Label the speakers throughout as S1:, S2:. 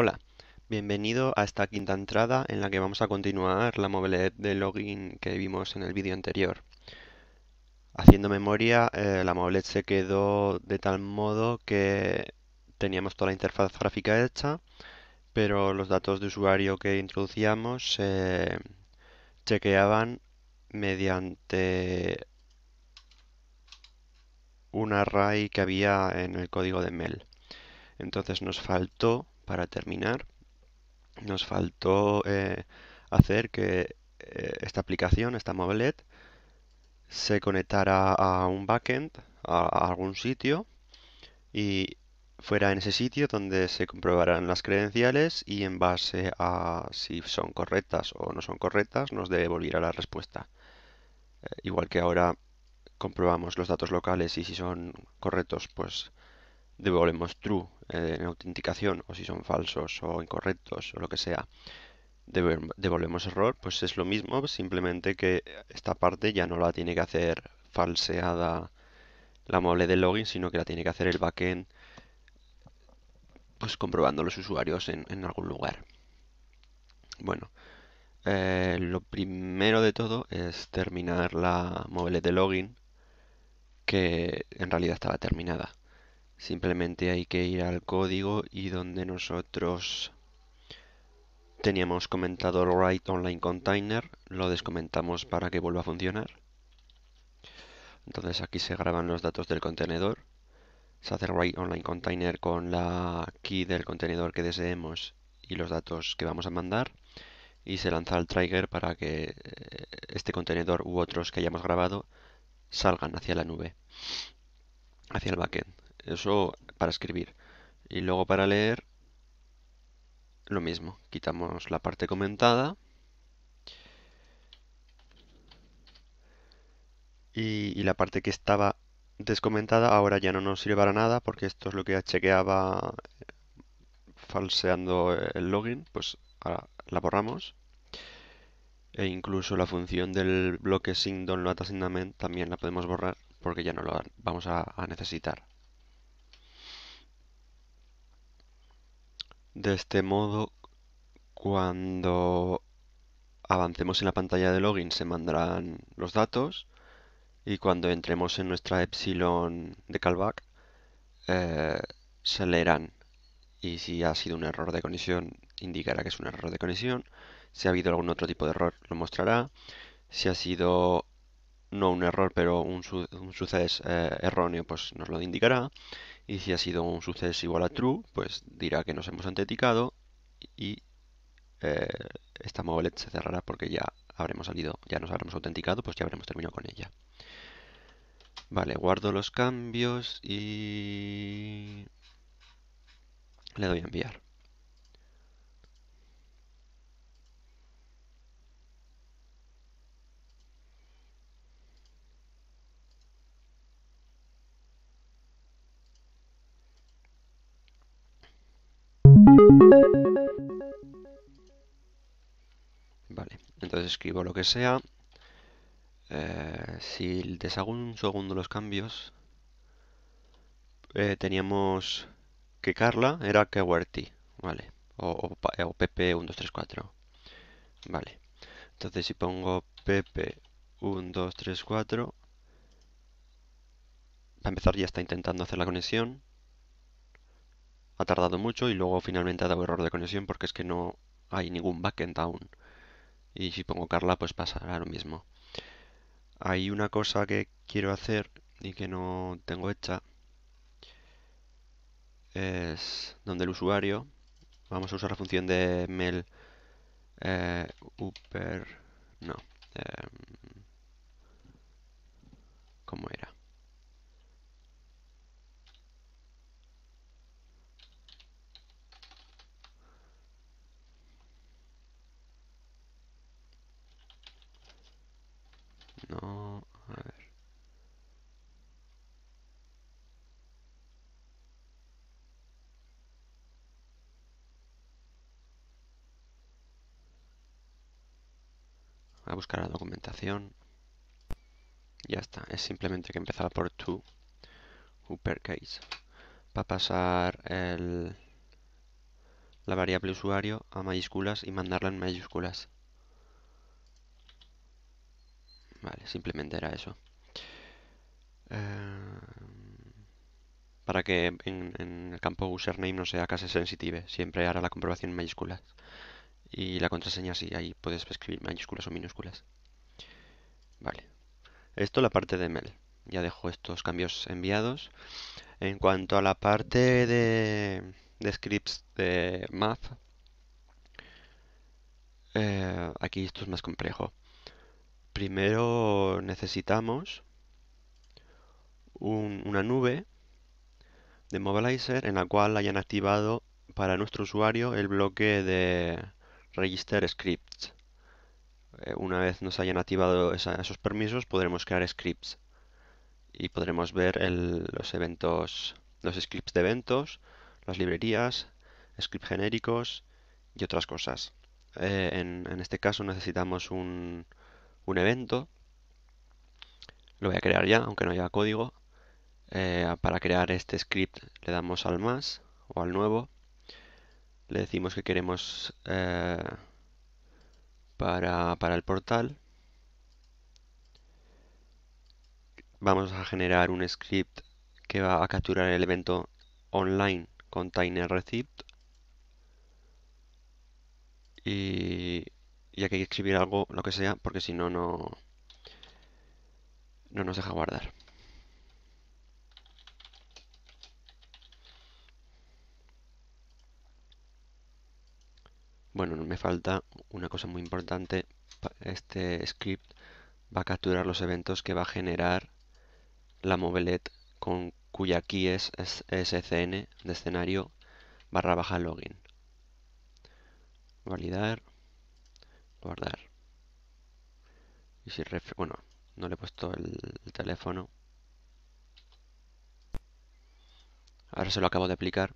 S1: Hola, bienvenido a esta quinta entrada en la que vamos a continuar la mobile de login que vimos en el vídeo anterior. Haciendo memoria, eh, la mobile se quedó de tal modo que teníamos toda la interfaz gráfica hecha, pero los datos de usuario que introducíamos se chequeaban mediante un array que había en el código de MEL. Entonces nos faltó para terminar, nos faltó eh, hacer que eh, esta aplicación, esta mobilet, se conectara a un backend, a, algún sitio, y fuera en ese sitio donde se comprobarán las credenciales y en base a si son correctas o no son correctas nos devolverá la respuesta. Eh, igual que ahora comprobamos los datos locales y si son correctos pues devolvemos true eh, en autenticación o si son falsos o incorrectos o lo que sea devolvemos error, pues es lo mismo, simplemente que esta parte ya no la tiene que hacer falseada la mole de login, sino que la tiene que hacer el backend pues comprobando los usuarios en, algún lugar. Bueno, eh, lo primero de todo es terminar la mobile de login que en realidad estaba terminada. Simplemente hay que ir al código y donde nosotros teníamos comentado write online container, lo descomentamos para que vuelva a funcionar. Entonces aquí se graban los datos del contenedor. Se hace write online container con la key del contenedor que deseemos y los datos que vamos a mandar. Y se lanza el trigger para que eh, este contenedor u otros que hayamos grabado salgan hacia la nube, hacia el backend. Eso para escribir. Y luego para leer, lo mismo. Quitamos la parte comentada. Y, la parte que estaba descomentada ahora ya no nos sirve para nada porque esto es lo que chequeaba falseando el login. Pues ahora la borramos. E incluso la función del bloque sin download assignment también la podemos borrar porque ya no lo vamos a necesitar. De este modo, cuando avancemos en la pantalla de login se mandarán los datos y cuando entremos en nuestra Epsilon de callback eh, se leerán. Y si ha sido un error de conexión, indicará que es un error de conexión. Si ha habido algún otro tipo de error, lo mostrará. Si ha sido no un error, pero un, suceso eh, erróneo, pues nos lo indicará. Y si ha sido un suceso igual a true, pues dirá que nos hemos autenticado y eh, esta mobile se cerrará porque ya habremos salido, ya nos habremos autenticado, pues ya habremos terminado con ella. Vale, guardo los cambios y le doy a enviar. Vale, entonces escribo lo que sea. Eh, si deshago un segundo los cambios, eh, teníamos que Carla era Kewerty, ¿vale? O, o PP1234. Eh, vale. Entonces si pongo PP1234, para empezar ya está intentando hacer la conexión ha tardado mucho y luego finalmente ha dado error de conexión porque es que no hay ningún backend aún. Y si pongo Carla, pues pasará lo mismo. Hay una cosa que quiero hacer y que no tengo hecha. Es donde el usuario. Vamos a usar la función de mail eh, No. Em, ¿Cómo era? No, a ver. Voy a buscar la documentación. Ya está, es simplemente que empezaba por to uppercase para pasar el, la variable usuario a mayúsculas y mandarla en mayúsculas. Vale, simplemente era eso. Eh, para que en, el campo username no sea casi sensitive, siempre hará la comprobación en mayúsculas. Y la contraseña sí, ahí puedes escribir mayúsculas o minúsculas. Vale. Esto la parte de mail. Ya dejo estos cambios enviados. En cuanto a la parte de, scripts de Math. Eh, aquí esto es más complejo primero necesitamos una nube de Mobilizer en la cual hayan activado para nuestro usuario el bloque de Register Scripts. Eh, una vez nos hayan activado esos permisos podremos crear scripts y podremos ver los eventos, los scripts de eventos, las librerías, scripts genéricos y otras cosas. Eh, en este caso necesitamos un, un evento. Lo voy a crear ya, aunque no haya código. Eh, para crear este script le damos al más o al nuevo. Le decimos que queremos eh, para, para el portal. Vamos a generar un script que va a capturar el evento online container receipt y y aquí hay que escribir algo, lo que sea, porque si no, no, no nos deja guardar. Bueno, me falta una cosa muy importante. Este script va a capturar los eventos que va a generar la movelet con cuya key es scn de escenario barra baja login. Validar guardar y si ref bueno no le he puesto el, teléfono ahora se lo acabo de aplicar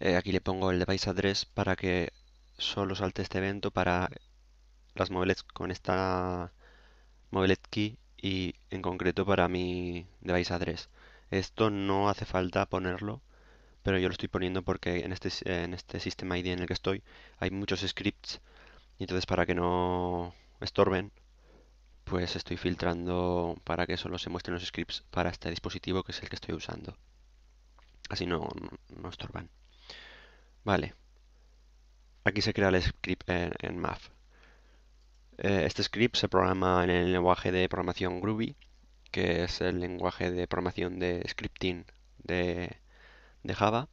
S1: eh, aquí le pongo el device address para que solo salte este evento para las móviles con esta mobilet key y en concreto para mi device address esto no hace falta ponerlo pero yo lo estoy poniendo porque en este, en este sistema ID en el que estoy hay muchos scripts y entonces para que no estorben, pues estoy filtrando para que solo se muestren los scripts para este dispositivo que es el que estoy usando. Así no, no, estorban. Vale. Aquí se crea el script en, math. Eh, este script se programa en el lenguaje de programación Groovy, que es el lenguaje de programación de scripting de Java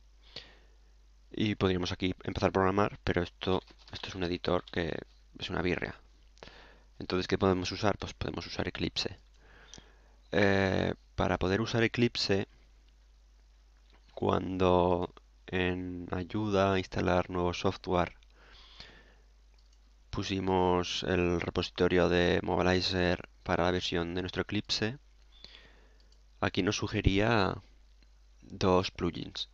S1: y podríamos aquí empezar a programar, pero esto, esto es un editor que es una birria. Entonces, ¿qué podemos usar? Pues podemos usar Eclipse. Eh, para poder usar Eclipse, cuando en ayuda a instalar nuevo software pusimos el repositorio de Mobilizer para la versión de nuestro Eclipse, aquí nos sugería dos plugins.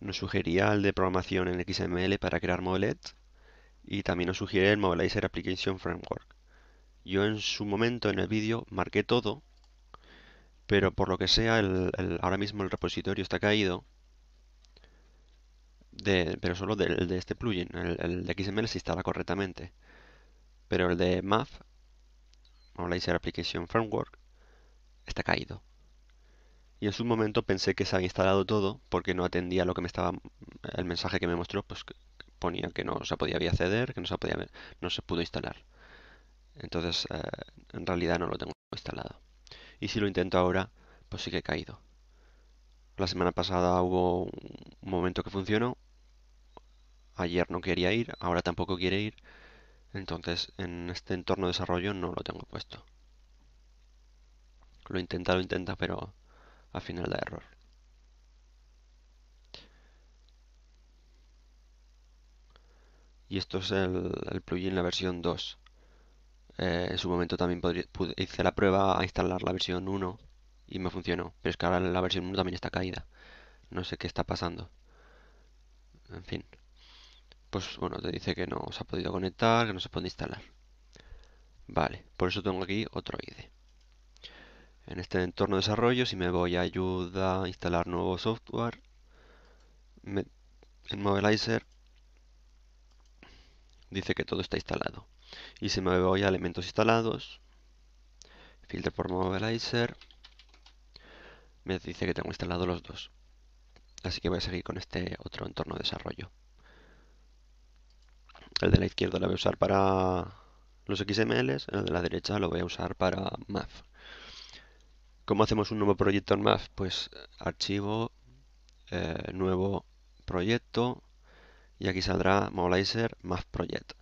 S1: Nos sugería el de programación en XML para crear modelets y también nos sugiere el Mobilizer Application Framework. Yo en su momento en el vídeo marqué todo, pero por lo que sea ahora mismo el repositorio está caído, pero solo del de este plugin, el, de XML se instala correctamente, pero el de MAF, Mobilizer Application Framework, está caído. Y en su momento pensé que se había instalado todo porque no atendía lo que me estaba el mensaje que me mostró, pues ponía que no se podía acceder, que no se podía no se pudo instalar. Entonces, eh, en realidad no lo tengo instalado. Y si lo intento ahora, pues sí que he caído. La semana pasada hubo un momento que funcionó. Ayer no quería ir, ahora tampoco quiere ir. Entonces, en este entorno de desarrollo no lo tengo puesto. Lo intenta, lo intenta, pero a final de error. Y esto es el, plugin, la versión 2. Eh, en su momento también podría, hice la prueba a instalar la versión 1 y me funcionó. Pero es que ahora la versión 1 también está caída. No sé qué está pasando. En fin. Pues bueno, te dice que no se ha podido conectar, que no se puede instalar. Vale, por eso tengo aquí otro IDE en este entorno de desarrollo, si me voy a ayuda, a instalar nuevo software, en Mobilizer dice que todo está instalado. Y si me voy a elementos instalados, Filter por Mobilizer, me dice que tengo instalado los dos. Así que voy a seguir con este otro entorno de desarrollo. El de la izquierda lo voy a usar para los XMLs, el de la derecha lo voy a usar para math ¿Cómo hacemos un nuevo proyecto en MAF? Pues eh, archivo, eh, nuevo proyecto y aquí saldrá Mobilizer MAF Project.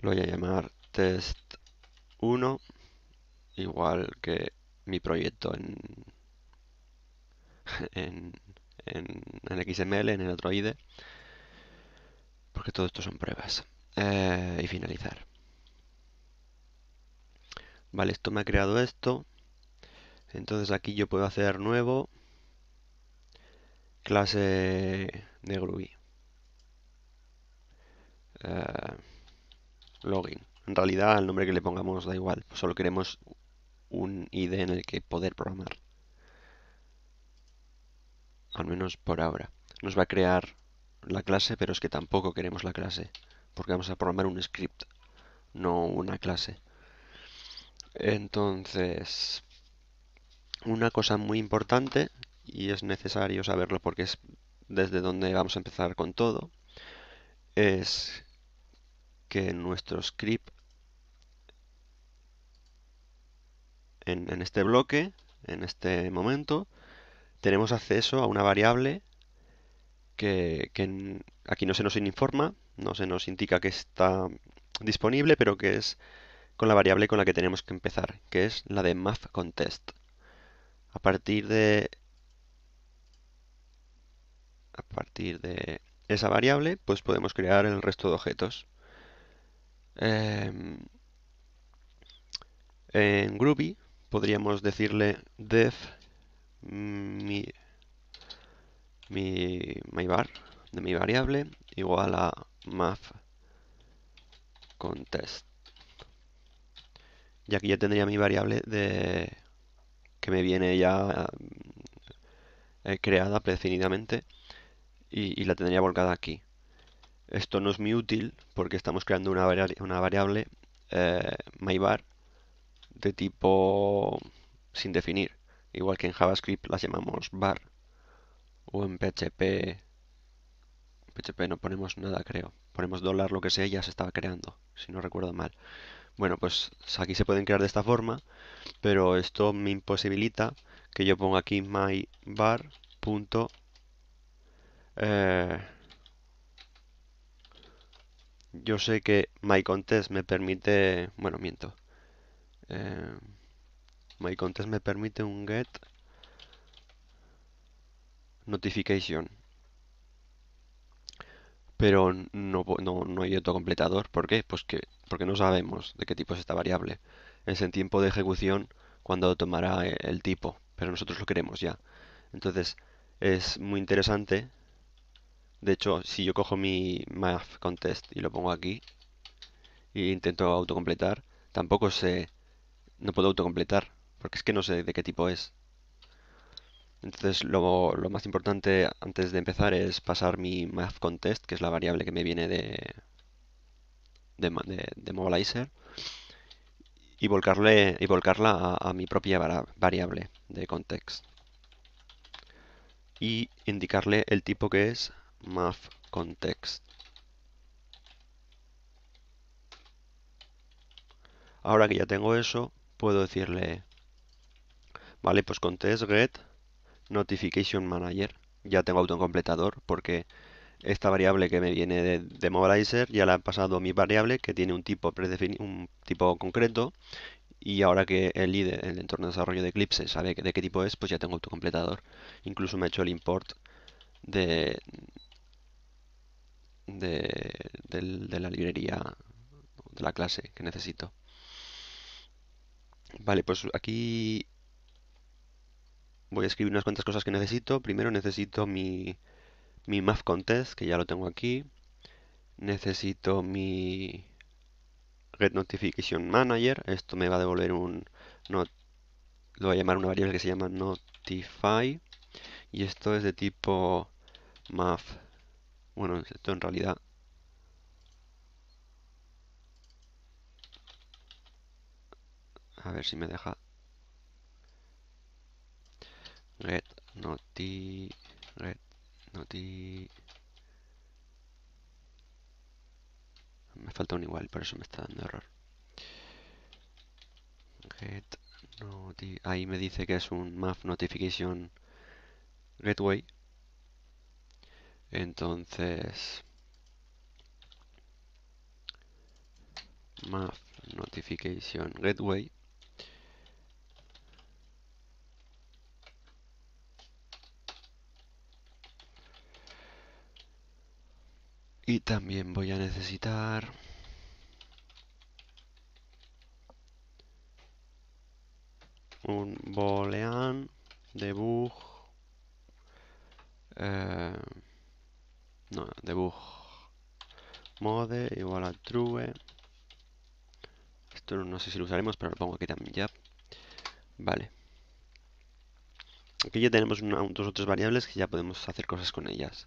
S1: Lo voy a llamar test 1 igual que mi proyecto en, en, en, XML, en el otro IDE, porque todo esto son pruebas. Eh, y finalizar. Vale, esto me ha creado esto. Entonces aquí yo puedo hacer nuevo clase de Groovy. Eh, login. En realidad el nombre que le pongamos da igual, pues solo queremos un ID en el que poder programar. Al menos por ahora. Nos va a crear la clase, pero es que tampoco queremos la clase, porque vamos a programar un script, no una clase. Entonces, una cosa muy importante, y es necesario saberlo porque es desde donde vamos a empezar con todo, es que en nuestro script en, este bloque, en este momento, tenemos acceso a una variable que aquí no se nos informa, no se nos indica que está disponible, pero que es con la variable con la que tenemos que empezar, que es la de MathContest. A partir de a partir de esa variable, pues podemos crear el resto de objetos. Em, en Groovy podríamos decirle def mi, mi, de mi variable igual a math y aquí ya tendría mi variable de que me viene ya eh, creada predefinidamente y, la tendría volcada aquí. Esto no es muy útil porque estamos creando una, variable, una variable eh, de tipo sin definir. Igual que en JavaScript las llamamos bar o en PHP PHP no ponemos nada creo. Ponemos dólar lo que sea y ya se estaba creando, si no recuerdo mal. Bueno, pues aquí se pueden crear de esta forma, pero esto me imposibilita que yo ponga aquí mybar. Eh, yo sé que myContest me permite, bueno, miento. Eh, myContest me permite un get notification pero no, no, no hay autocompletador. ¿Por qué? Pues que, porque no sabemos de qué tipo es esta variable. Es en tiempo de ejecución cuando tomará eh, el tipo, pero nosotros lo queremos ya. Entonces es muy interesante. De hecho, si yo cojo mi math contest y lo pongo aquí e intento autocompletar, tampoco sé, no puedo autocompletar, porque es que no sé de qué tipo es. Entonces lo, más importante antes de empezar es pasar mi mathContext, que es la variable que me viene de, de, de, Mobilizer, y, volcarle, y volcarla a, mi propia variable de context. Y indicarle el tipo que es mathContext context. Ahora que ya tengo eso, puedo decirle, vale, pues contest get Notification Manager. Ya tengo autocompletador porque esta variable que me viene de, de Mobilizer ya la he pasado a mi variable que tiene un tipo, predefinido un tipo concreto y ahora que el líder, el entorno de desarrollo de Eclipse sabe de qué tipo es, pues ya tengo autocompletador. Incluso me ha hecho el import de, de, de la librería, de la clase que necesito. Vale, pues aquí voy a escribir unas cuantas cosas que necesito. Primero necesito mi, mi math contest, que ya lo tengo aquí. Necesito mi get notification manager. Esto me va a devolver un... lo voy a llamar una variable que se llama notify. Y esto es de tipo math. Bueno, esto en realidad A ver si me deja red noti red noti me falta un igual por eso me está dando error red noti ahí me dice que es un map notification gateway entonces map notification gateway Y también voy a necesitar... Un boolean debug... Eh, no, debug mode igual a true. Esto no sé si lo usaremos, pero lo pongo aquí también ya. Vale. Aquí ya tenemos dos o tres variables que ya podemos hacer cosas con ellas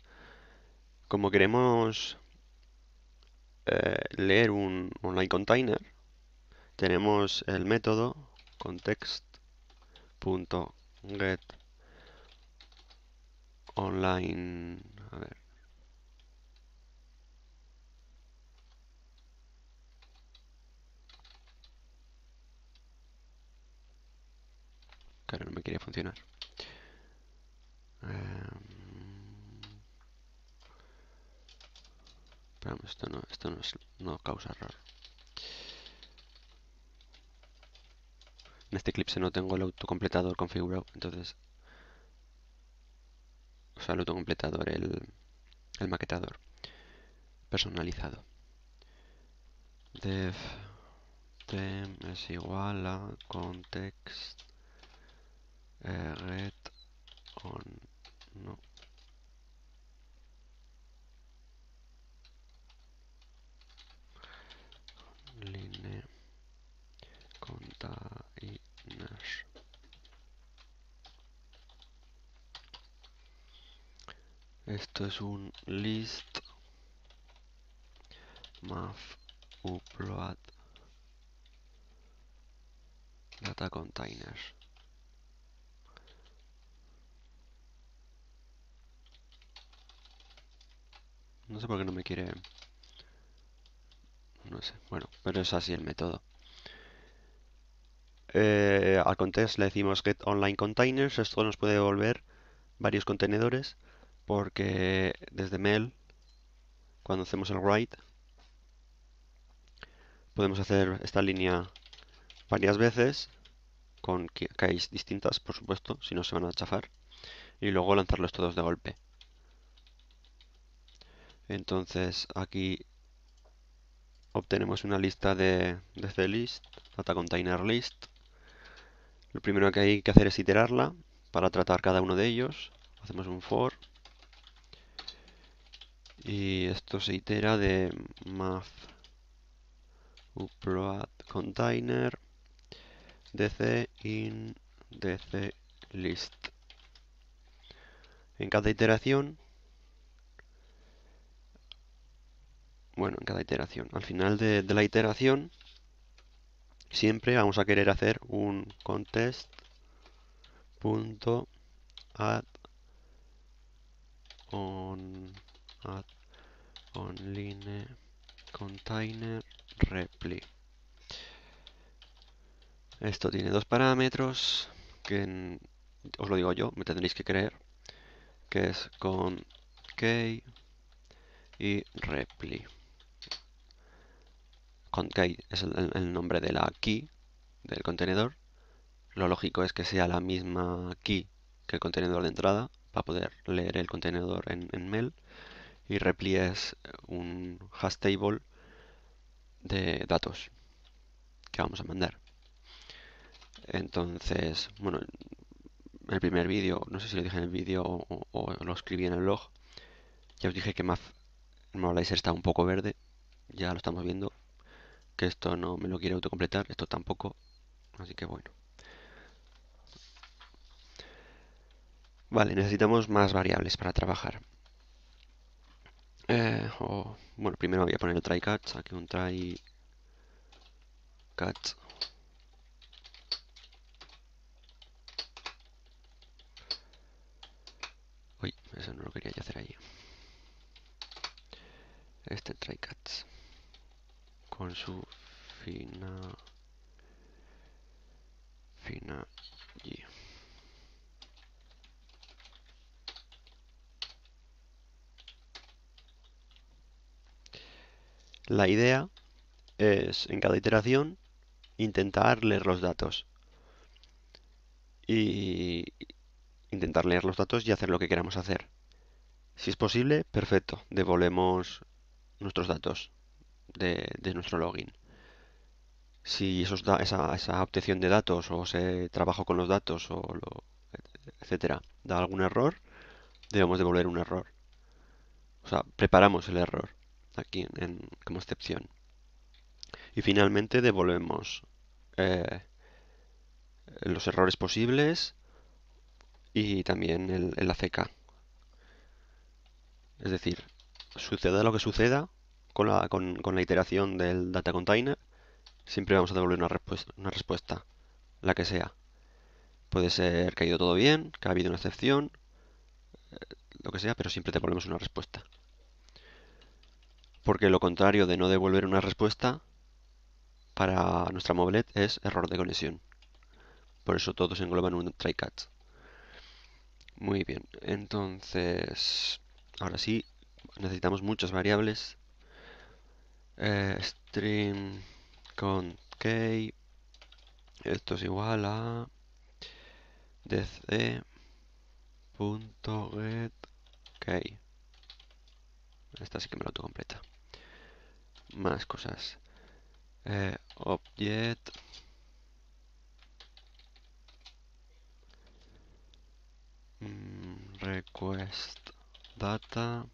S1: como queremos eh, leer un online container, tenemos el método context.get online a ver. Claro, no me quería funcionar. Eh, esto no, causa error. En este eclipse no tengo el autocompletador configurado, entonces... O sea, el autocompletador, el, maquetador personalizado. Def tem es igual a context red eh, on no line containers esto es un list map upload data containers no sé por qué no me quiere no sé. Bueno, pero es así el método. Eh, al context le decimos get online containers. Esto nos puede devolver varios contenedores porque desde mail, cuando hacemos el write, podemos hacer esta línea varias veces con keys distintas, por supuesto, si no se van a chafar, y luego lanzarlos todos de golpe. Entonces aquí obtenemos una lista de, DCList, DataContainerList container list. Lo primero que hay que hacer es iterarla para tratar cada uno de ellos. Hacemos un for. Y esto se itera de math container in list. En cada iteración Bueno, en cada iteración. Al final de, la iteración siempre vamos a querer hacer un contest.add on, container reply. Esto tiene dos parámetros que os lo digo yo, me tendréis que creer, que es con key y reply es el, nombre de la key del contenedor. Lo lógico es que sea la misma key que el contenedor de entrada para poder leer el contenedor en, mail, Y repli es un hash table de datos que vamos a mandar. Entonces, bueno, el primer vídeo, no sé si lo dije en el vídeo o, lo escribí en el blog, ya os dije que no Mobilizer está un poco verde, ya lo estamos viendo que esto no me lo quiere autocompletar, esto tampoco, así que bueno. Vale, necesitamos más variables para trabajar. Eh, bueno, primero voy a poner el try catch, aquí un try catch. Uy, eso no lo quería hacer ahí. Este try catch con su fina fina y La idea es en cada iteración intentar leer los datos. Y intentar leer los datos y hacer lo que queramos hacer. Si es posible, perfecto, devolvemos nuestros datos de, nuestro login. Si da, esa, obtención de datos o ese trabajo con los datos o etcétera da algún error, debemos devolver un error. O sea, preparamos el error aquí como excepción. Y finalmente devolvemos eh, los errores posibles y también el, el ACK. Es decir, suceda lo que suceda, con la, iteración del data container, siempre vamos a devolver una respuesta, una respuesta, la que sea. Puede ser que ha ido todo bien, que ha habido una excepción, eh, lo que sea, pero siempre te ponemos una respuesta. Porque lo contrario de no devolver una respuesta para nuestra moblet es error de conexión. Por eso todos engloban un try catch. Muy bien, entonces, ahora sí, necesitamos muchas variables eh, stream con key esto es igual a dc.get key esta sí que me lo autocompleta más cosas eh, object mm, request data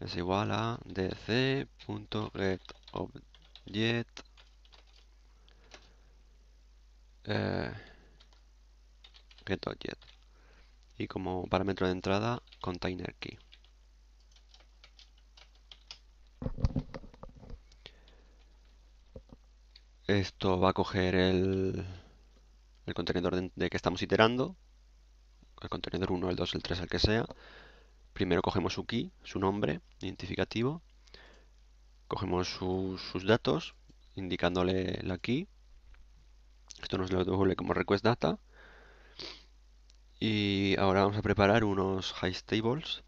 S1: es igual a dc.getObject eh, y como parámetro de entrada container key. Esto va a coger el, el contenedor de, de que estamos iterando, el contenedor 1, el 2, el 3, el que sea, Primero cogemos su key, su nombre identificativo. Cogemos sus datos, indicándole la key. Esto nos lo devuelve como request data. Y ahora vamos a preparar unos high tables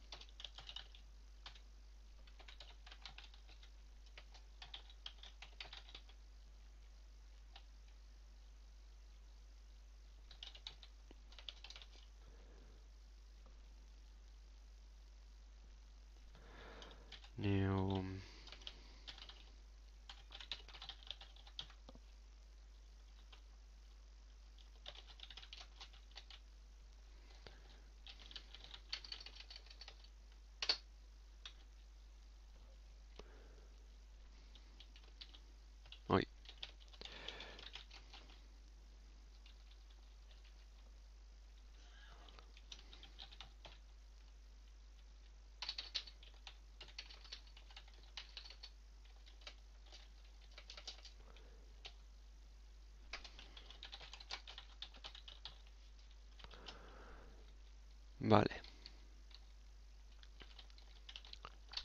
S1: Vale.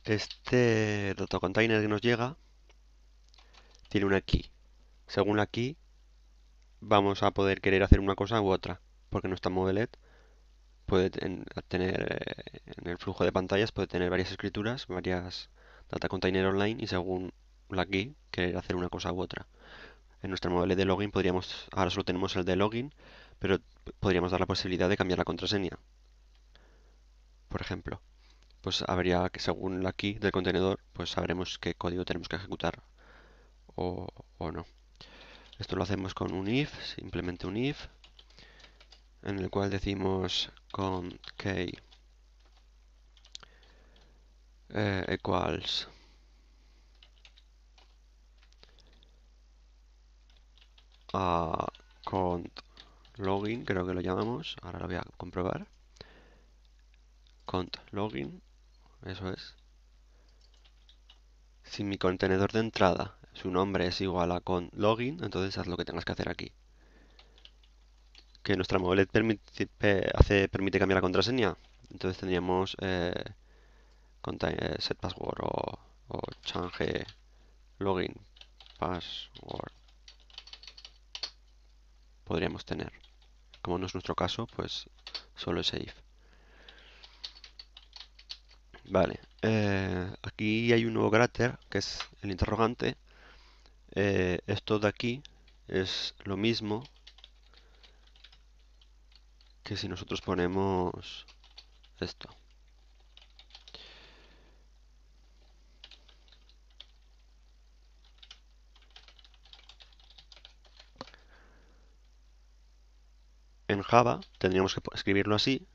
S1: Este data container que nos llega tiene una key. Según la key vamos a poder querer hacer una cosa u otra, porque nuestra modelet puede tener eh, en el flujo de pantallas puede tener varias escrituras, varias data container online y según la key querer hacer una cosa u otra. En nuestra modelet de login podríamos ahora solo tenemos el de login, pero podríamos dar la posibilidad de cambiar la contraseña por ejemplo, pues habría que según la key del contenedor, pues sabremos qué código tenemos que ejecutar o, no. Esto lo hacemos con un if, simplemente un if, en el cual decimos con key eh, equals a cont login, creo que lo llamamos, ahora lo voy a comprobar login, eso es. Si mi contenedor de entrada, su nombre es igual a con login, entonces haz lo que tengas que hacer aquí. Que nuestra móvil permite, hace, permite cambiar la contraseña, entonces tendríamos eh, eh set password o, change login password. Podríamos tener. Como no es nuestro caso, pues solo es Vale, eh, aquí hay un nuevo cráter que es el interrogante. Eh, esto de aquí es lo mismo que si nosotros ponemos esto. En Java tendríamos que escribirlo así,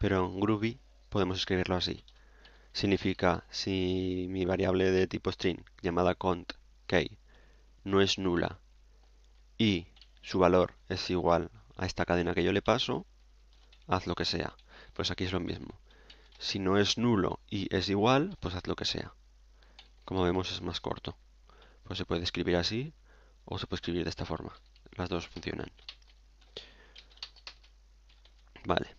S1: pero en Groovy podemos escribirlo así significa si mi variable de tipo string llamada cont k no es nula y su valor es igual a esta cadena que yo le paso, haz lo que sea. Pues aquí es lo mismo. Si no es nulo y es igual, pues haz lo que sea. Como vemos es más corto. Pues se puede escribir así o se puede escribir de esta forma. Las dos funcionan. Vale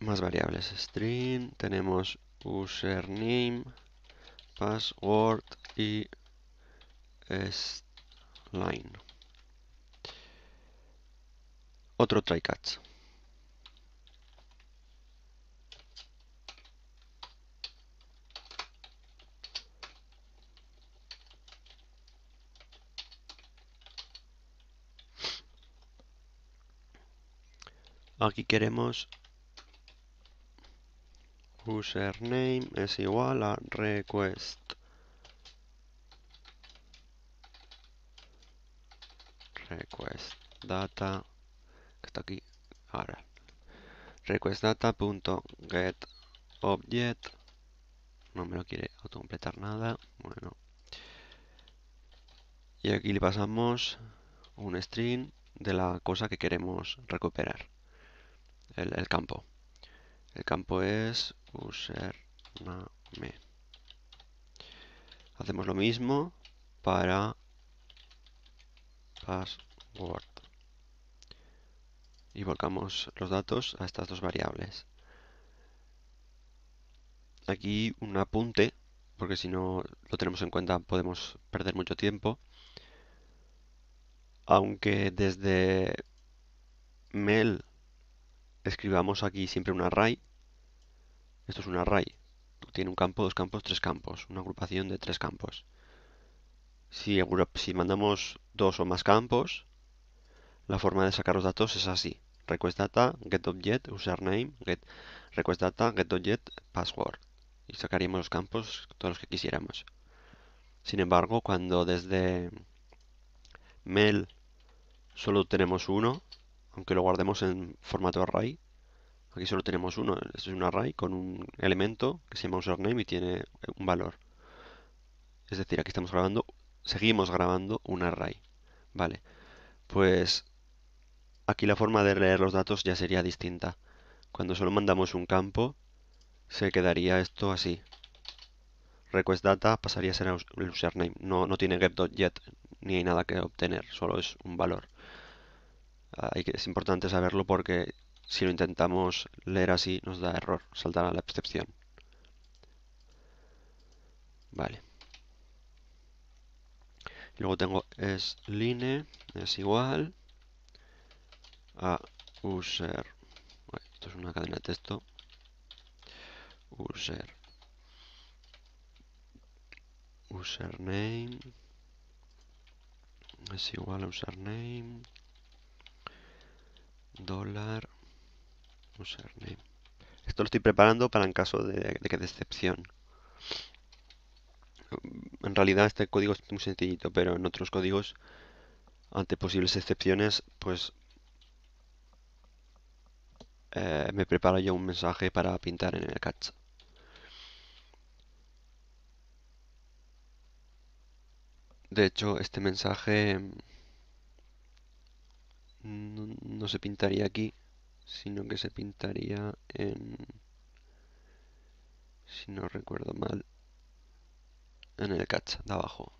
S1: más variables string, tenemos username, password y line. Otro try-catch Aquí queremos username es igual a request request data que está aquí ahora request no me lo quiere autocompletar nada bueno y aquí le pasamos un string de la cosa que queremos recuperar el campo el campo es username. Hacemos lo mismo para password. Y volcamos los datos a estas dos variables. Aquí un apunte, porque si no lo tenemos en cuenta podemos perder mucho tiempo. Aunque desde mail escribamos aquí siempre un array, esto es un array. Tiene un campo, dos campos, tres campos. Una agrupación de tres campos. Si, si mandamos dos o más campos, la forma de sacar los datos es así. Request data, get object, username, get request data, get object, password. Y sacaríamos los campos todos los que quisiéramos. Sin embargo, cuando desde mail solo tenemos uno, aunque lo guardemos en formato array, Aquí solo tenemos uno. Esto es un array con un elemento que se llama username y tiene eh, un valor. Es decir, aquí estamos grabando, seguimos grabando un array. Vale, pues aquí la forma de leer los datos ya sería distinta. Cuando solo mandamos un campo, se quedaría esto así. Request data pasaría a ser el username. No, no tiene get.get ni hay nada que obtener, solo es un valor. Ah, es importante saberlo porque si lo intentamos leer así nos da error, saltará la excepción. Vale. Y luego tengo es line es igual a user. esto es una cadena de texto. User. Username es igual a username dólar esto lo estoy preparando para en caso de, de que En realidad este código es muy sencillito, pero en otros códigos, ante posibles excepciones, pues eh, me preparo yo un mensaje para pintar en el catch. De hecho, este mensaje mm, no se pintaría aquí, sino que se pintaría en, si no recuerdo mal, en el catch de abajo.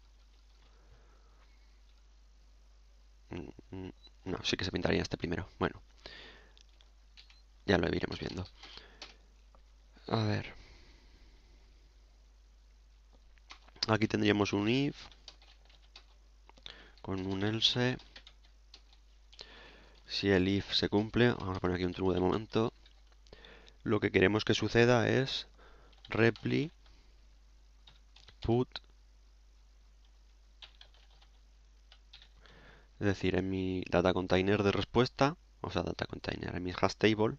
S1: Mm, mm, no, sí que se pintaría este primero. Bueno, ya lo iremos viendo. A ver. Aquí tendríamos un if con un else si el if se cumple, vamos a poner aquí un truco de momento, lo que queremos que suceda es repli put es decir, en mi data container de respuesta, o sea, data container, en mi hash table,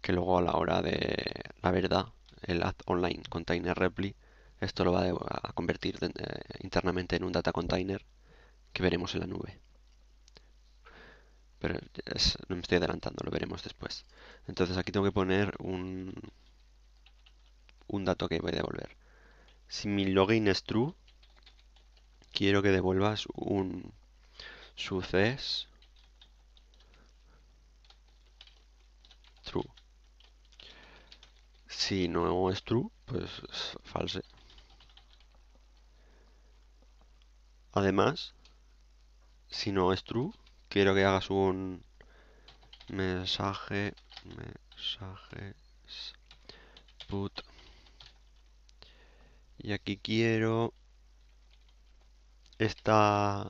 S1: que luego a la hora de la verdad, el add online container repli, esto lo va a convertir eh, internamente en un data container que veremos en la nube. Pero no me estoy adelantando, lo veremos después. Entonces aquí tengo que poner un, un dato que voy a devolver. Si mi login es true, quiero que devuelvas un success true. Si no es true, pues false. Además, si no es true, quiero que hagas un mensaje, mensajes, put. Y aquí quiero esta...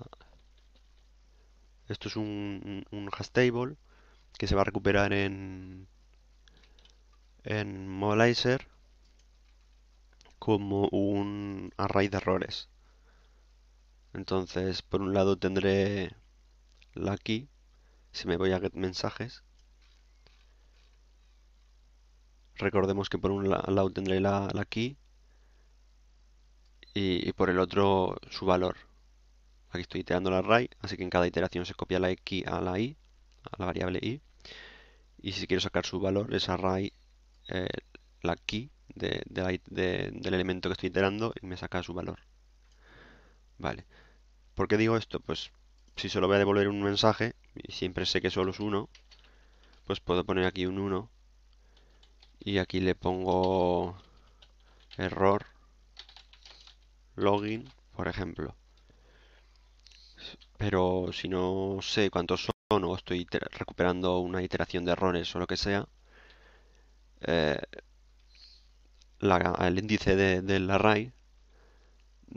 S1: Esto es un, un hash table que se va a recuperar en, en Mobilizer como un array de errores. Entonces, por un lado tendré la key, si me voy a get mensajes, recordemos que por un lado tendré la, la key y, por el otro su valor. Aquí estoy iterando la array, así que en cada iteración se copia la e, key a la i, a la variable i. Y si quiero sacar su valor, es array eh, la key del elemento que estoy iterando y me saca su valor. Vale. ¿Por qué digo esto? Pues si solo voy a devolver un mensaje, y siempre sé que solo es uno, pues puedo poner aquí un 1 y aquí le pongo error login, por ejemplo. Pero si no sé cuántos son o estoy recuperando una iteración de errores o lo que sea, eh, el índice de, del array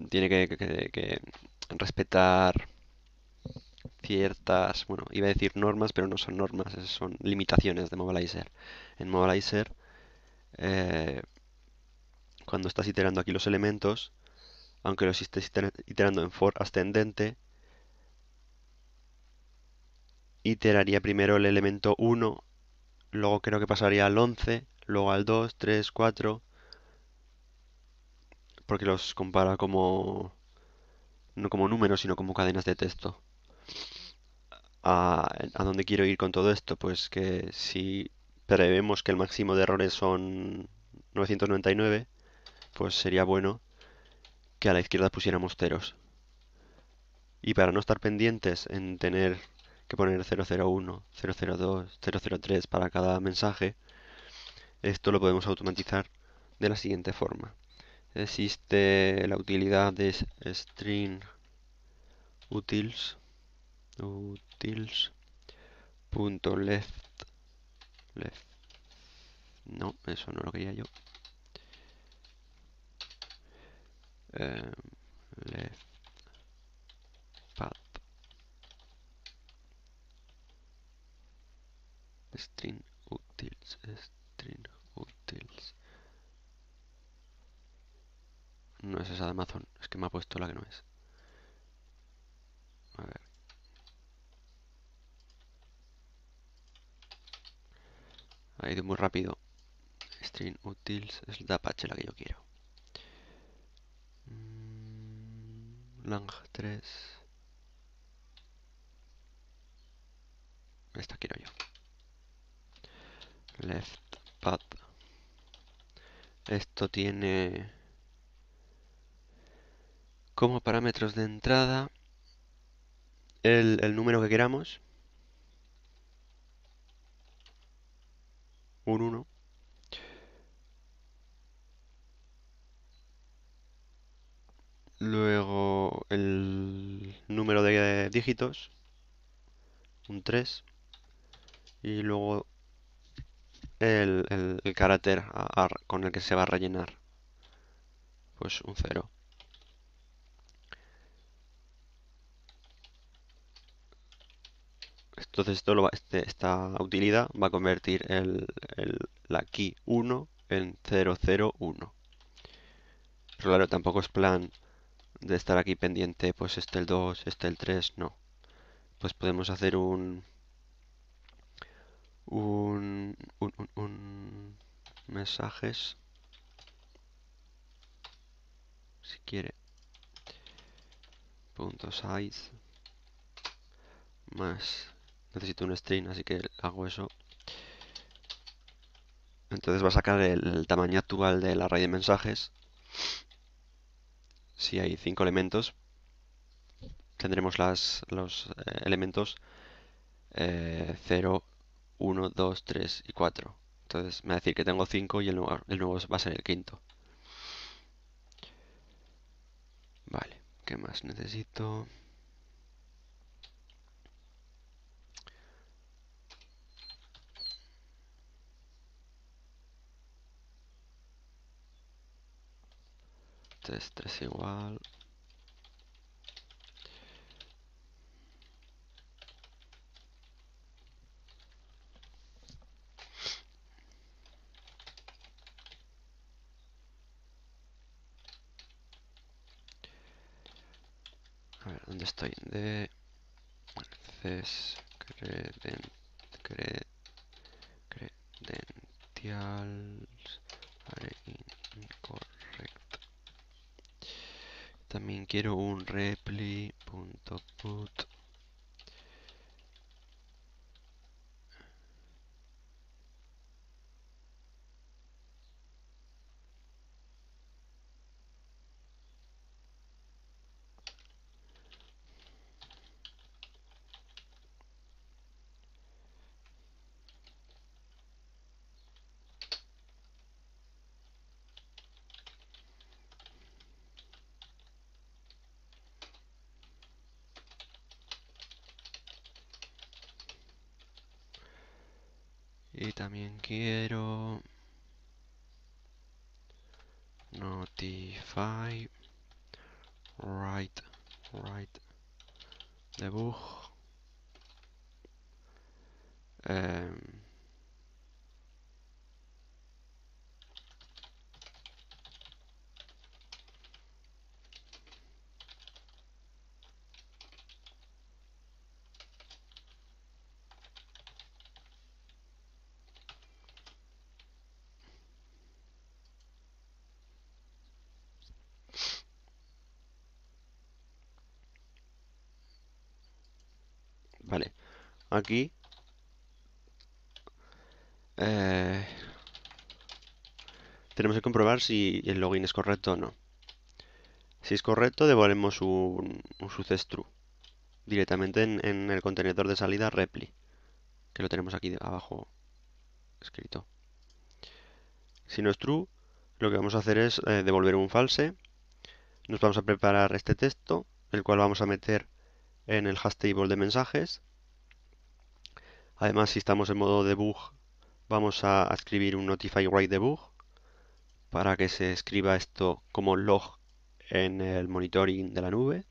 S1: tiene que respetar ciertas, bueno, iba a decir normas, pero no son normas, son limitaciones de Mobilizer. En Mobilizer, eh, cuando estás iterando aquí los elementos, aunque los estés iterando en for ascendente, iteraría primero el elemento 1, luego creo que pasaría al 11, luego al 2, 3, 4, porque los compara como no como números, sino como cadenas de texto a, dónde quiero ir con todo esto? Pues que si prevemos que el máximo de errores son 999, pues sería bueno que a la izquierda pusiéramos ceros. Y para no estar pendientes en tener que poner 001, 002, 003 para cada mensaje, esto lo podemos automatizar de la siguiente forma. Existe la utilidad de string utils utils punto left no eso no lo quería yo em, left path string utils string utils no es esa de Amazon es que me ha puesto la que no es a ver Ha ido muy rápido. String utils es la Apache la que yo quiero. Mm, Lang 3. Esta quiero yo. Left pad. Esto tiene como parámetros de entrada el número que queramos un 1. Luego el número de dígitos, un 3. Y luego el, carácter con el que se va a rellenar, pues un 0. Entonces esto este, esta utilidad va a convertir el, el, la key 1 en 001. Pero claro, tampoco es plan de estar aquí pendiente, pues este el 2, este el 3, no. Pues podemos hacer un... Un, un, un, un mensajes si quiere punto size más necesito un string, así que hago eso. Entonces va a sacar el, tamaño actual de la array de mensajes. Si hay cinco elementos, tendremos los eh, elementos 0, 1, 2, 3 y 4. Entonces me va a decir que tengo 5 y el nuevo, el nuevo va a ser el quinto. Vale, ¿qué más necesito? es 3 igual. A ver, ¿dónde estoy? De creden, credentials. También quiero un reply.put aquí eh, tenemos que comprobar si el login es correcto o no. Si es correcto, devolvemos un, un success true directamente en, el contenedor de salida repli, que lo tenemos aquí abajo escrito. Si no es true, lo que vamos a hacer es eh, devolver un false. Nos vamos a preparar este texto, el cual vamos a meter en el hash table de mensajes Además, si estamos en modo debug, vamos a escribir un notify write debug para que se escriba esto como log en el monitoring de la nube.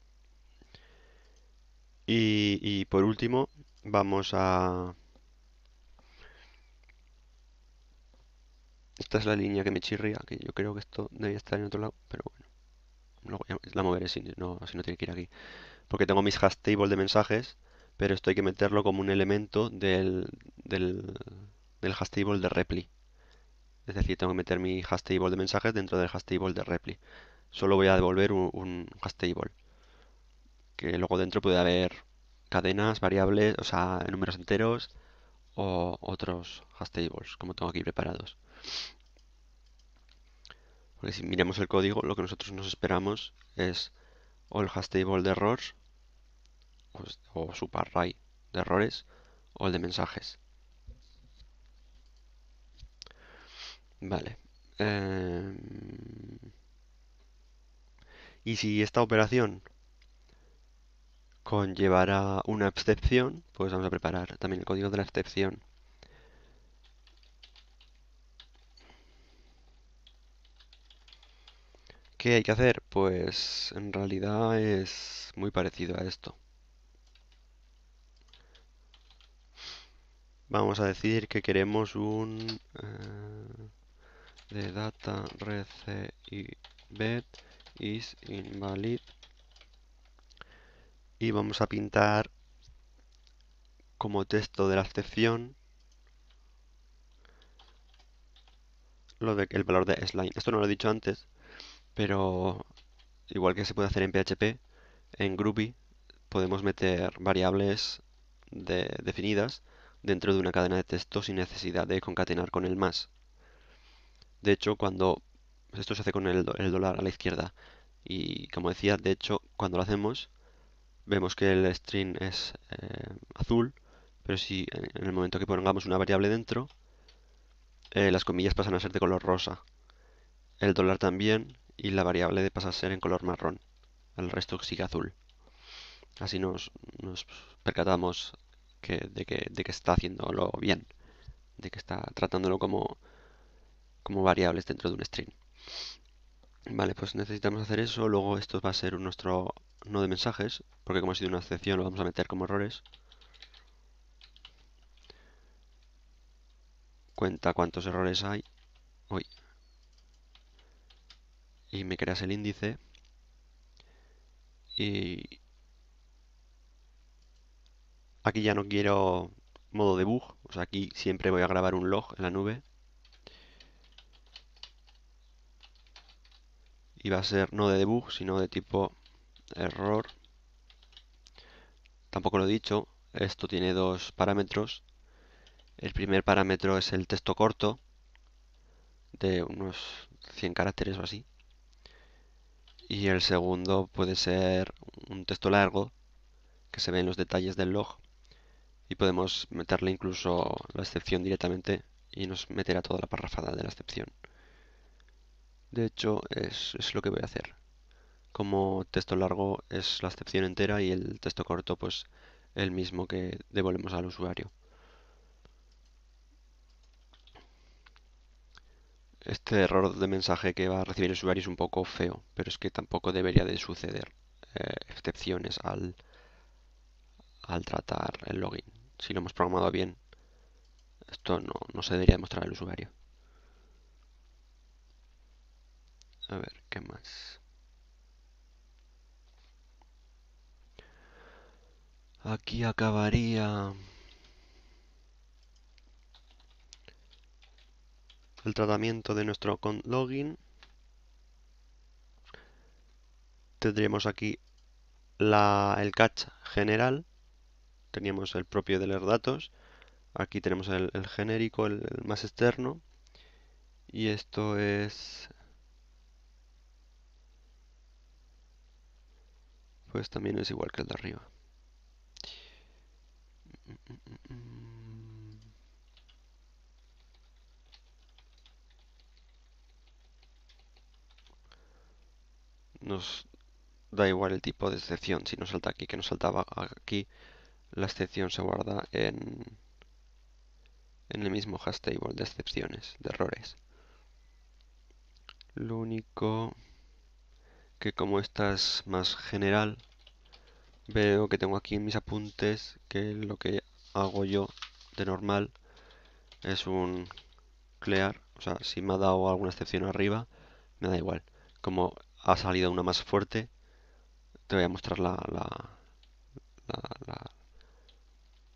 S1: Y, por último, vamos a... Esta es la línea que me chirría, que yo creo que esto debería estar en otro lado, pero bueno. la moveré si no, tiene que ir aquí. Porque tengo mis hash table de mensajes pero esto hay que meterlo como un elemento del, del, hash de reply, Es decir, tengo que meter mi hashtable de mensajes dentro del hashtable de reply. Solo voy a devolver un, hashtable. Que luego dentro puede haber cadenas, variables, o sea, números enteros o otros hashtables, como tengo aquí preparados. Porque si miramos el código, lo que nosotros nos esperamos es o el table de errors o array de errores o el de mensajes. Vale. Em, y si esta operación conllevará una excepción, pues vamos a preparar también el código de la excepción. ¿Qué hay que hacer? Pues en realidad es muy parecido a esto. vamos a decir que queremos un eh, de data bed is invalid y vamos a pintar como texto de la excepción lo de, el valor de slime. Esto no lo he dicho antes, pero igual que se puede hacer en PHP, en Groovy podemos meter variables definidas dentro de una cadena de texto sin necesidad de concatenar con el más. De hecho, cuando pues esto se hace con el, dólar a la izquierda y como decía, de hecho, cuando lo hacemos vemos que el string es eh, azul, pero si en el momento que pongamos una variable dentro, eh, las comillas pasan a ser de color rosa. El dólar también y la variable pasa a ser en color marrón. El resto sigue azul. Así nos percatamos de, que, está haciéndolo bien, de que está tratándolo como, como variables dentro de un string. Vale, pues necesitamos hacer eso, luego esto va a ser nuestro no de mensajes, porque como ha sido una excepción lo vamos a meter como errores. Cuenta cuántos errores hay. Uy. Y me creas el índice. Y, Aquí ya no quiero modo debug, o sea, aquí siempre voy a grabar un log en la nube. Y va a ser no de debug, sino de tipo error. Tampoco lo he dicho, esto tiene dos parámetros. El primer parámetro es el texto corto, de unos 100 caracteres o así. Y el segundo puede ser un texto largo, que se ve en los detalles del log y podemos meterle incluso la excepción directamente y nos meterá toda la parrafada de la excepción. De hecho, es, lo que voy a hacer. Como texto largo es la excepción entera y el texto corto pues el mismo que devolvemos al usuario. Este error de mensaje que va a recibir el usuario es un poco feo, pero es que tampoco debería de suceder eh, excepciones al, al tratar el login si lo hemos programado bien. Esto no, no se debería mostrar al usuario. A ver, ¿qué más? Aquí acabaría el tratamiento de nuestro con login. Tendríamos aquí la, el catch general teníamos el propio de los datos, aquí tenemos el, genérico, el, más externo, y esto es... Pues también es igual que el de arriba. Nos da igual el tipo de excepción, si nos salta aquí que nos saltaba aquí la excepción se guarda en, en el mismo hash table de excepciones, de errores. Lo único que como esta es más general, veo que tengo aquí en mis apuntes que lo que hago yo de normal es un clear, o sea, si me ha dado alguna excepción arriba, me da igual. Como ha salido una más fuerte, te voy a mostrar la, la, la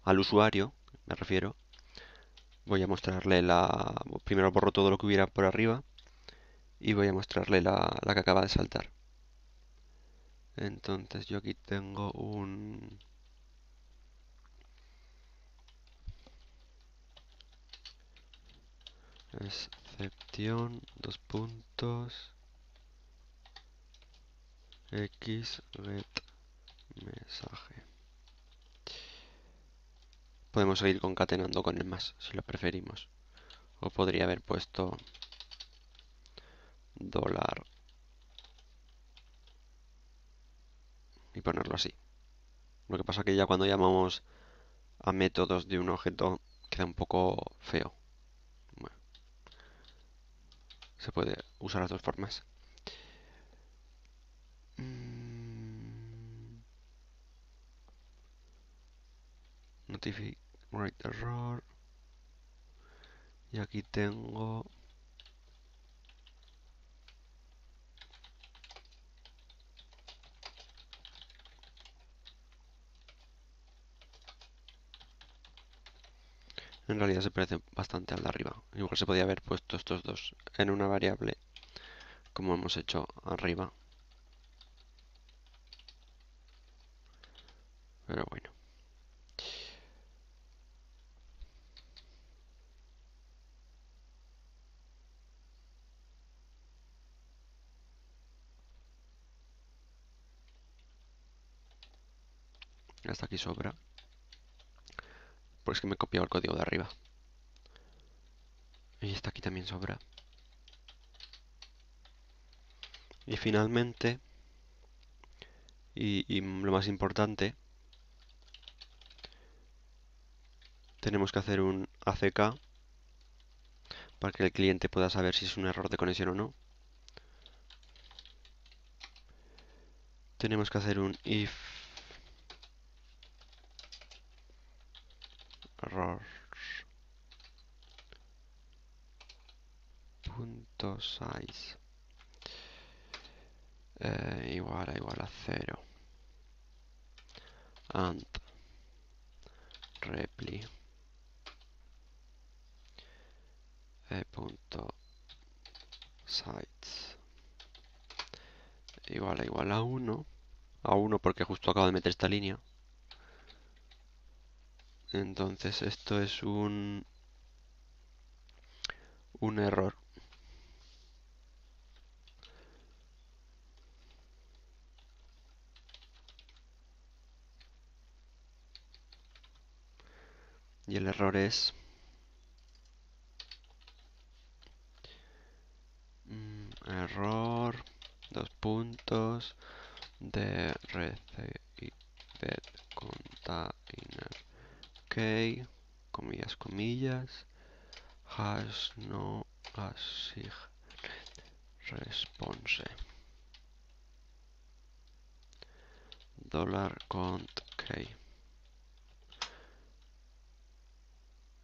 S1: al usuario, me refiero, voy a mostrarle la... Primero borro todo lo que hubiera por arriba y voy a mostrarle la, la que acaba de saltar. Entonces yo aquí tengo un... excepción, dos puntos, x, red mensaje. Podemos seguir concatenando con el más, si lo preferimos. O podría haber puesto dólar y ponerlo así. Lo que pasa que ya cuando llamamos a métodos de un objeto queda un poco feo. Bueno, se puede usar las dos formas. Mm. notify error y aquí tengo en realidad se parece bastante al de arriba. Igual se podía haber puesto estos dos en una variable como hemos hecho arriba. Pero bueno. hasta aquí sobra. Porque es que me he copiado el código de arriba. Y está aquí también sobra. Y finalmente, y, y lo más importante, tenemos que hacer un ACK para que el cliente pueda saber si es un error de conexión o no. Tenemos que hacer un if punto size eh, igual a igual a 0 and repli eh, punto sites igual a igual a 1 a 1 porque justo acabo de meter esta línea entonces esto es un, un error. Y el error es... Mm, error, dos puntos, de, de comillas, comillas, has no asig response. Dólar cont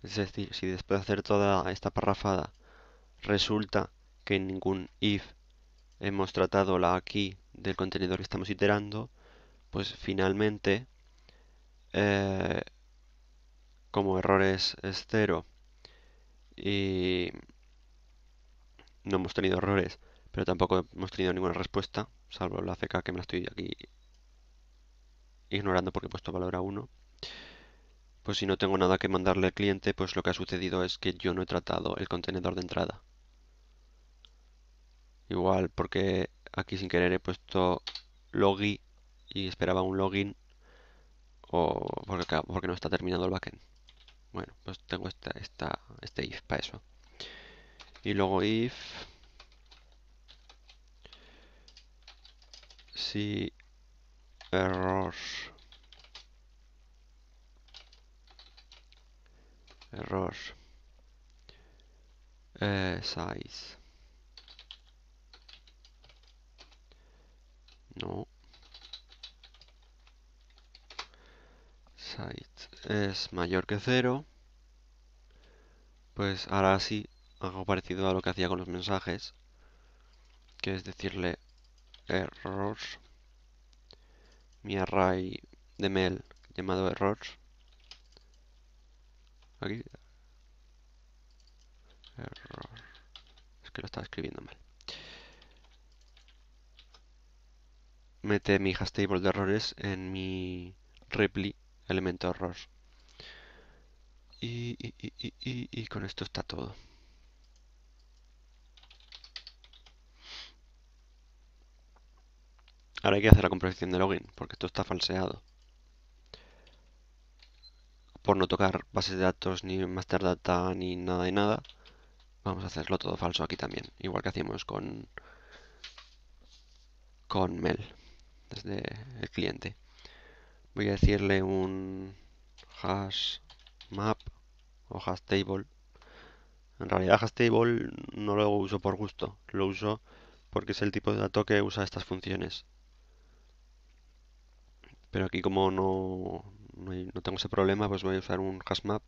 S1: Es decir, si después de hacer toda esta parrafada resulta que en ningún if hemos tratado la aquí del contenedor que estamos iterando, pues finalmente eh, como errores es cero y no hemos tenido errores, pero tampoco hemos tenido ninguna respuesta, salvo la CK que me la estoy aquí ignorando porque he puesto valor a 1. Pues si no tengo nada que mandarle al cliente, pues lo que ha sucedido es que yo no he tratado el contenedor de entrada. Igual porque aquí sin querer he puesto login y esperaba un login o porque, porque no está terminado el backend. Bueno, pues tengo esta, esta, este if para eso. Y luego if... Si error error eh, size no es mayor que cero, pues ahora sí algo parecido a lo que hacía con los mensajes, que es decirle errors, mi array de mail llamado errors, aquí, error, es que lo estaba escribiendo mal, mete mi hash table de errores en mi repli Elemento y, y, y con esto está todo. Ahora hay que hacer la comprobación de login, porque esto está falseado. Por no tocar bases de datos, ni master data, ni nada de nada, vamos a hacerlo todo falso aquí también. Igual que hacemos con, con mail desde el cliente voy a decirle un hash map o hash table en realidad hash table no lo uso por gusto lo uso porque es el tipo de dato que usa estas funciones pero aquí como no, no, tengo ese problema pues voy a usar un hash map.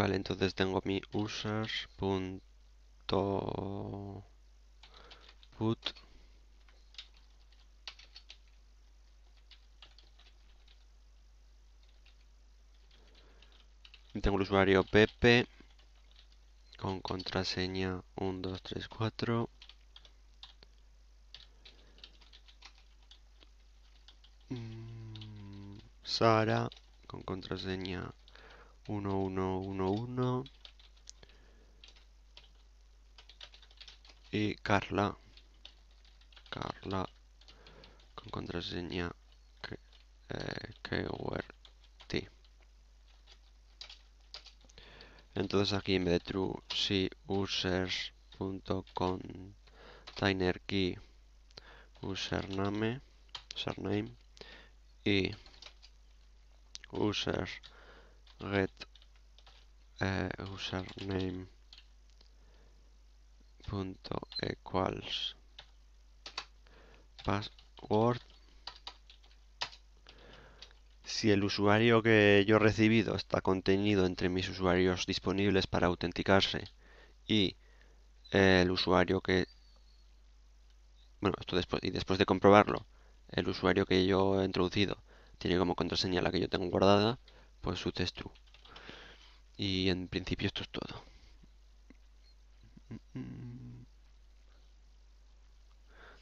S1: Vale, entonces tengo mi put Tengo el usuario Pepe con contraseña 1234 mm, Sara con contraseña 1, 1, 1, 1. Y Carla. Carla. Con contraseña. Eh, t Entonces aquí en vez de true, si users.container key username, username y users red eh, punto equals password si el usuario que yo he recibido está contenido entre mis usuarios disponibles para autenticarse y eh, el usuario que bueno esto después y después de comprobarlo el usuario que yo he introducido tiene como contraseña la que yo tengo guardada pues su texto. Y en principio esto es todo.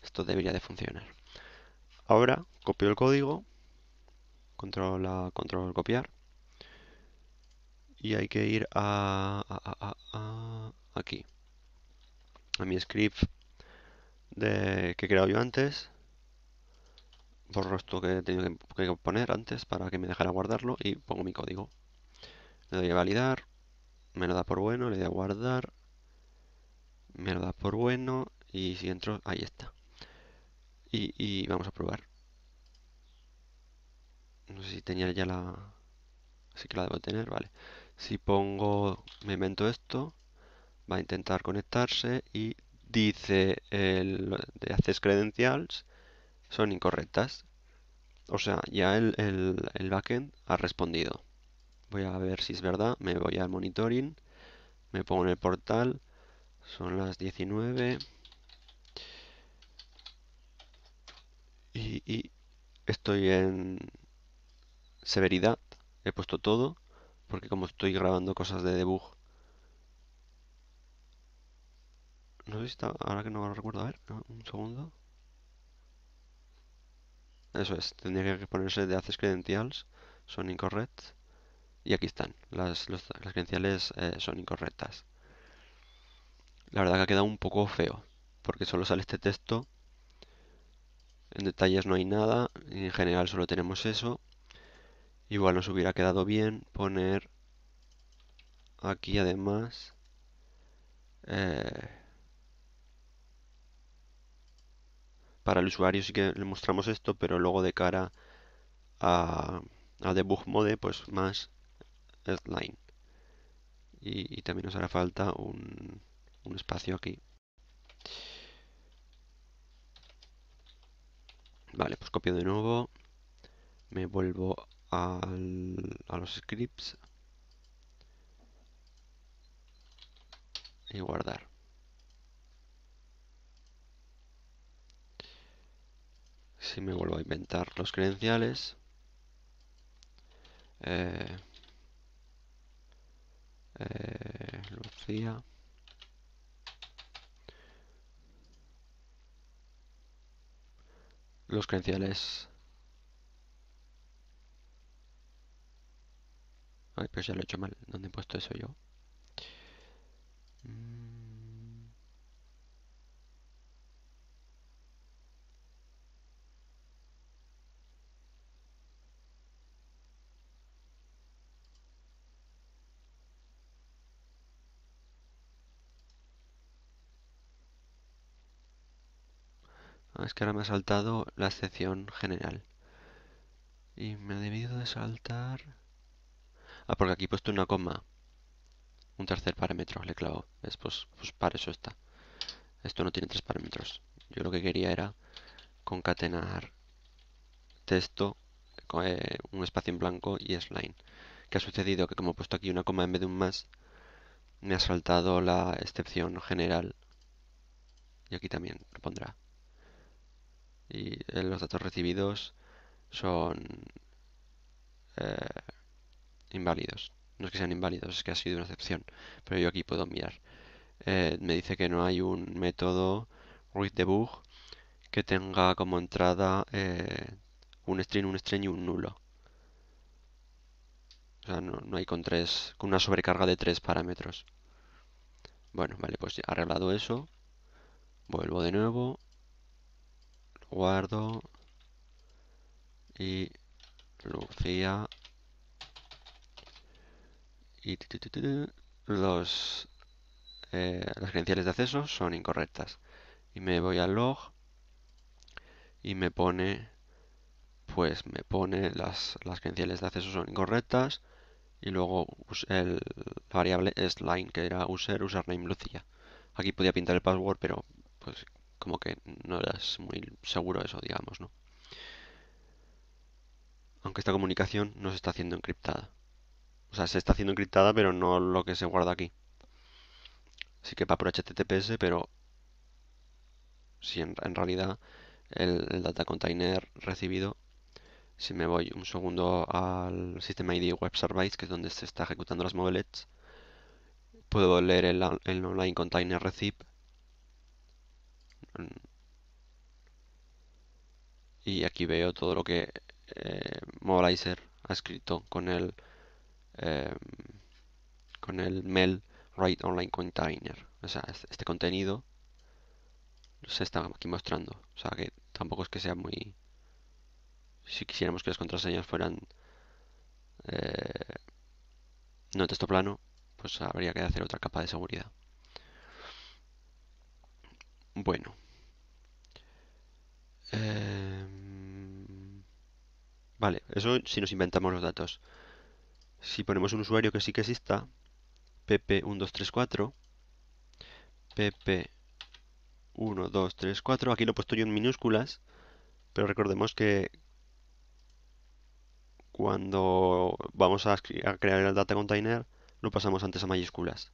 S1: Esto debería de funcionar. Ahora copio el código, control, a, control copiar, y hay que ir a, aquí, a mi script de, que he creado yo antes, borro esto que he tenido que poner antes para que me dejara guardarlo y pongo mi código. Le doy a validar, me lo da por bueno, le doy a guardar, me lo da por bueno y si entro, ahí está. Y, y vamos a probar. No sé si tenía ya la... Así que la debo tener, vale. Si pongo, me invento esto, va a intentar conectarse y dice el de haces credentials son incorrectas. O sea, ya el, el, backend ha respondido. Voy a ver si es verdad, me voy al monitoring, me pongo en el portal, son las 19. Y, estoy en severidad, he puesto todo, porque como estoy grabando cosas de debug no está, ahora que no lo recuerdo, a ver, un segundo. Eso es, tendría que ponerse de haces Credentials, son incorrect. Y aquí están, las, credenciales eh, son incorrectas. La verdad que ha quedado un poco feo, porque solo sale este texto. En detalles no hay nada, en general solo tenemos eso. Igual nos hubiera quedado bien poner aquí además... Eh, para el usuario sí que le mostramos esto, pero luego de cara a, a debug mode, pues más headline. Y, también nos hará falta un, espacio aquí. Vale, pues copio de nuevo. Me vuelvo a los scripts. Y guardar. si me vuelvo a inventar los credenciales eh, eh Lucía los credenciales ay pero pues ya lo he hecho mal ¿dónde he puesto eso yo? Mm. Es que ahora me ha saltado la excepción general. Y me ha debido de saltar... Ah, porque aquí he puesto una coma. Un tercer parámetro, le clavo. Es, pues, pues para eso está. Esto no tiene tres parámetros. Yo lo que quería era concatenar texto, con, eh, un espacio en blanco y es line. ¿Qué ha sucedido? Que como he puesto aquí una coma en vez de un más, me ha saltado la excepción general. Y aquí también lo pondrá y eh, los datos recibidos son eh, inválidos. No es que sean inválidos, es que ha sido una excepción. Pero yo aquí puedo mirar. Eh, me dice que no hay un método readDebug que tenga como entrada un string, un string y un nulo. O sea, no, hay con tres, con una sobrecarga de tres parámetros. Bueno, vale, pues arreglado eso. Vuelvo de nuevo guardo y Lucía y los eh, las credenciales de acceso son incorrectas y me voy al log y me pone pues me pone las, las credenciales de acceso son incorrectas y luego el, la variable es line que era user username lucía aquí podía pintar el password pero pues como que no eras muy seguro eso, digamos, ¿no? Aunque esta comunicación no se está haciendo encriptada. O sea, se está haciendo encriptada, pero no lo que se guarda aquí. Así que va por HTTPS, pero si en, realidad el, data container recibido, si me voy un segundo al sistema ID Web Service, que es donde se está ejecutando las modelets, puedo leer el, el online container receive y aquí veo todo lo que eh, ha escrito con el, em, con el mail write online container. O sea, este contenido se está aquí mostrando. O sea, que tampoco es que sea muy... Si quisiéramos que las contraseñas fueran eh, no texto plano, pues habría que hacer otra capa de seguridad. Bueno. Em, vale, eso si nos inventamos los datos. Si ponemos un usuario que sí que exista, pp1234, pp1234, aquí lo he puesto yo en minúsculas, pero recordemos que cuando vamos a, crear el data container, lo pasamos antes a mayúsculas.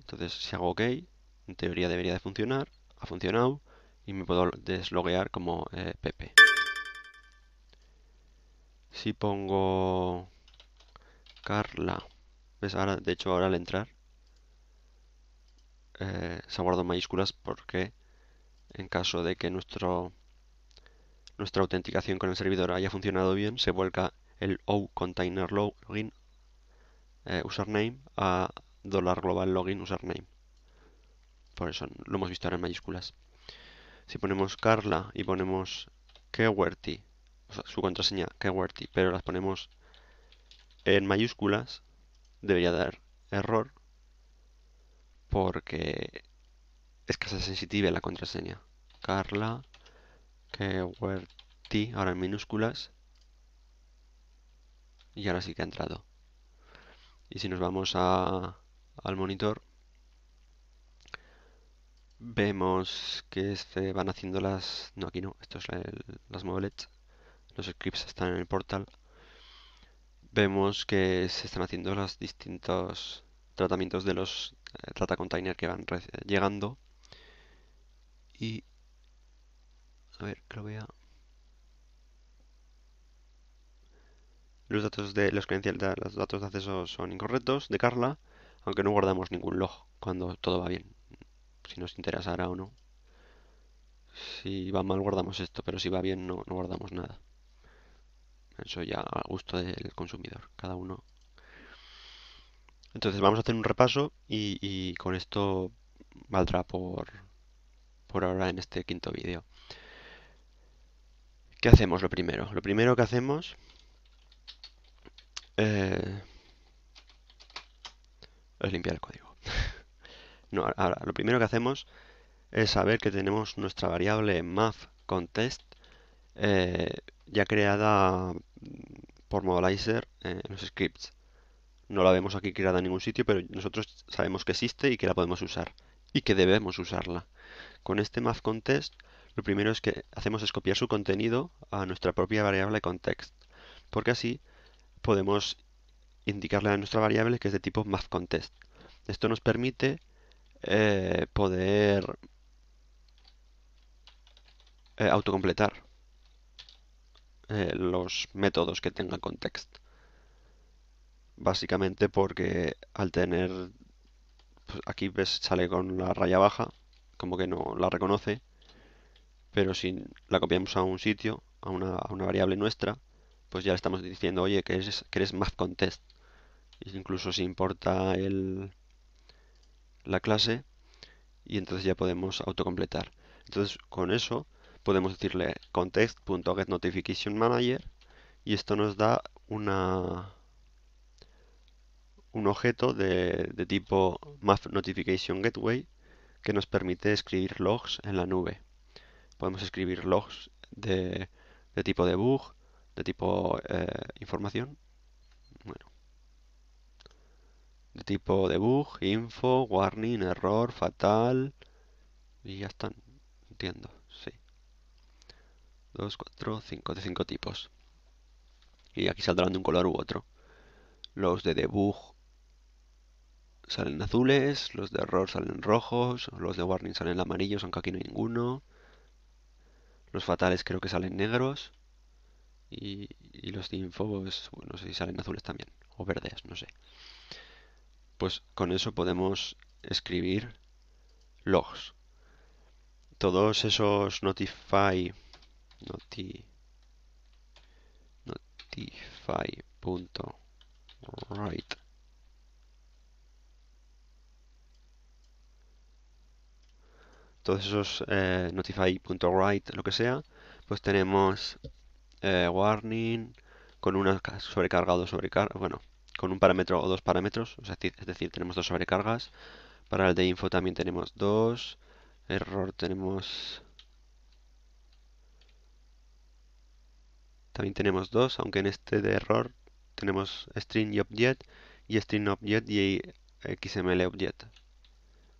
S1: Entonces, si hago OK, en teoría debería de funcionar, ha funcionado y me puedo desloguear como eh, Pepe. Si pongo Carla, ¿ves? Ahora, de hecho, ahora al entrar eh, se guardó mayúsculas porque en caso de que nuestro, nuestra autenticación con el servidor haya funcionado bien, se vuelca el O container login eh, username a $global login username. Por eso lo hemos visto ahora en mayúsculas si ponemos Carla y ponemos Kewerty, su contraseña Kewerty, pero las ponemos en mayúsculas, debería dar error porque es casi sensitiva la contraseña. Carla Kewerty, ahora en minúsculas. Y ahora sí que ha entrado. Y si nos vamos al monitor, Vemos que se este, van haciendo las... No, aquí no, esto es las modelets. Los scripts están en el portal. Vemos que se están haciendo los distintos tratamientos de los data eh, container que van eh, llegando. Y... A ver, que lo vea. Los datos de los credenciales, los datos de acceso son incorrectos de Carla, aunque no guardamos ningún log cuando todo va bien si nos interesará o no. Si va mal guardamos esto, pero si va bien no, guardamos nada. Eso ya a gusto del consumidor, cada uno. Entonces vamos a hacer un repaso y, con esto valdrá por, por ahora en este quinto vídeo. ¿Qué hacemos lo primero? Lo primero que hacemos... Eh, es limpiar el código. ahora, lo primero que hacemos es saber que tenemos nuestra variable mathContext eh, ya creada por Modelizer en los scripts. No la vemos aquí creada en ningún sitio, pero nosotros sabemos que existe y que la podemos usar. Y que debemos usarla. Con este mathContext lo primero es que hacemos es copiar su contenido a nuestra propia variable context, porque así podemos indicarle a nuestra variable que es de tipo mathContext. Esto nos permite eh, poder eh, autocompletar eh, los métodos que tenga context. Básicamente porque al tener, pues, aquí ves, sale con la raya baja, como que no la reconoce, pero si la copiamos a un sitio, a una, variable nuestra, pues ya le estamos diciendo, oye, que eres, que eres math context. Incluso si importa el, la clase y entonces ya podemos autocompletar. Entonces con eso podemos decirle context.getNotificationManager y esto nos da una, un objeto de, de tipo MapNotificationGateway que nos permite escribir logs en la nube. Podemos escribir logs de, de tipo debug, de tipo eh, información de tipo debug, info, warning, error, fatal y ya están, entiendo, sí. 2, 4, 5, de cinco tipos. Y aquí saldrán de un color u otro. Los de debug salen azules, los de error salen rojos, los de warning salen amarillos, aunque aquí no hay ninguno. Los fatales creo que salen negros. Y, los de info, pues, bueno, no si salen azules también, o verdes, no sé pues con eso podemos escribir logs. Todos esos notify, noti, notify.write todos esos eh, notify.write, lo que sea, pues tenemos eh, warning con una sobrecargado bueno, con un parámetro o dos parámetros, es decir, tenemos dos sobrecargas. Para el de info también tenemos dos. Error tenemos... También tenemos dos, aunque en este de error tenemos string y object y string object y xml object.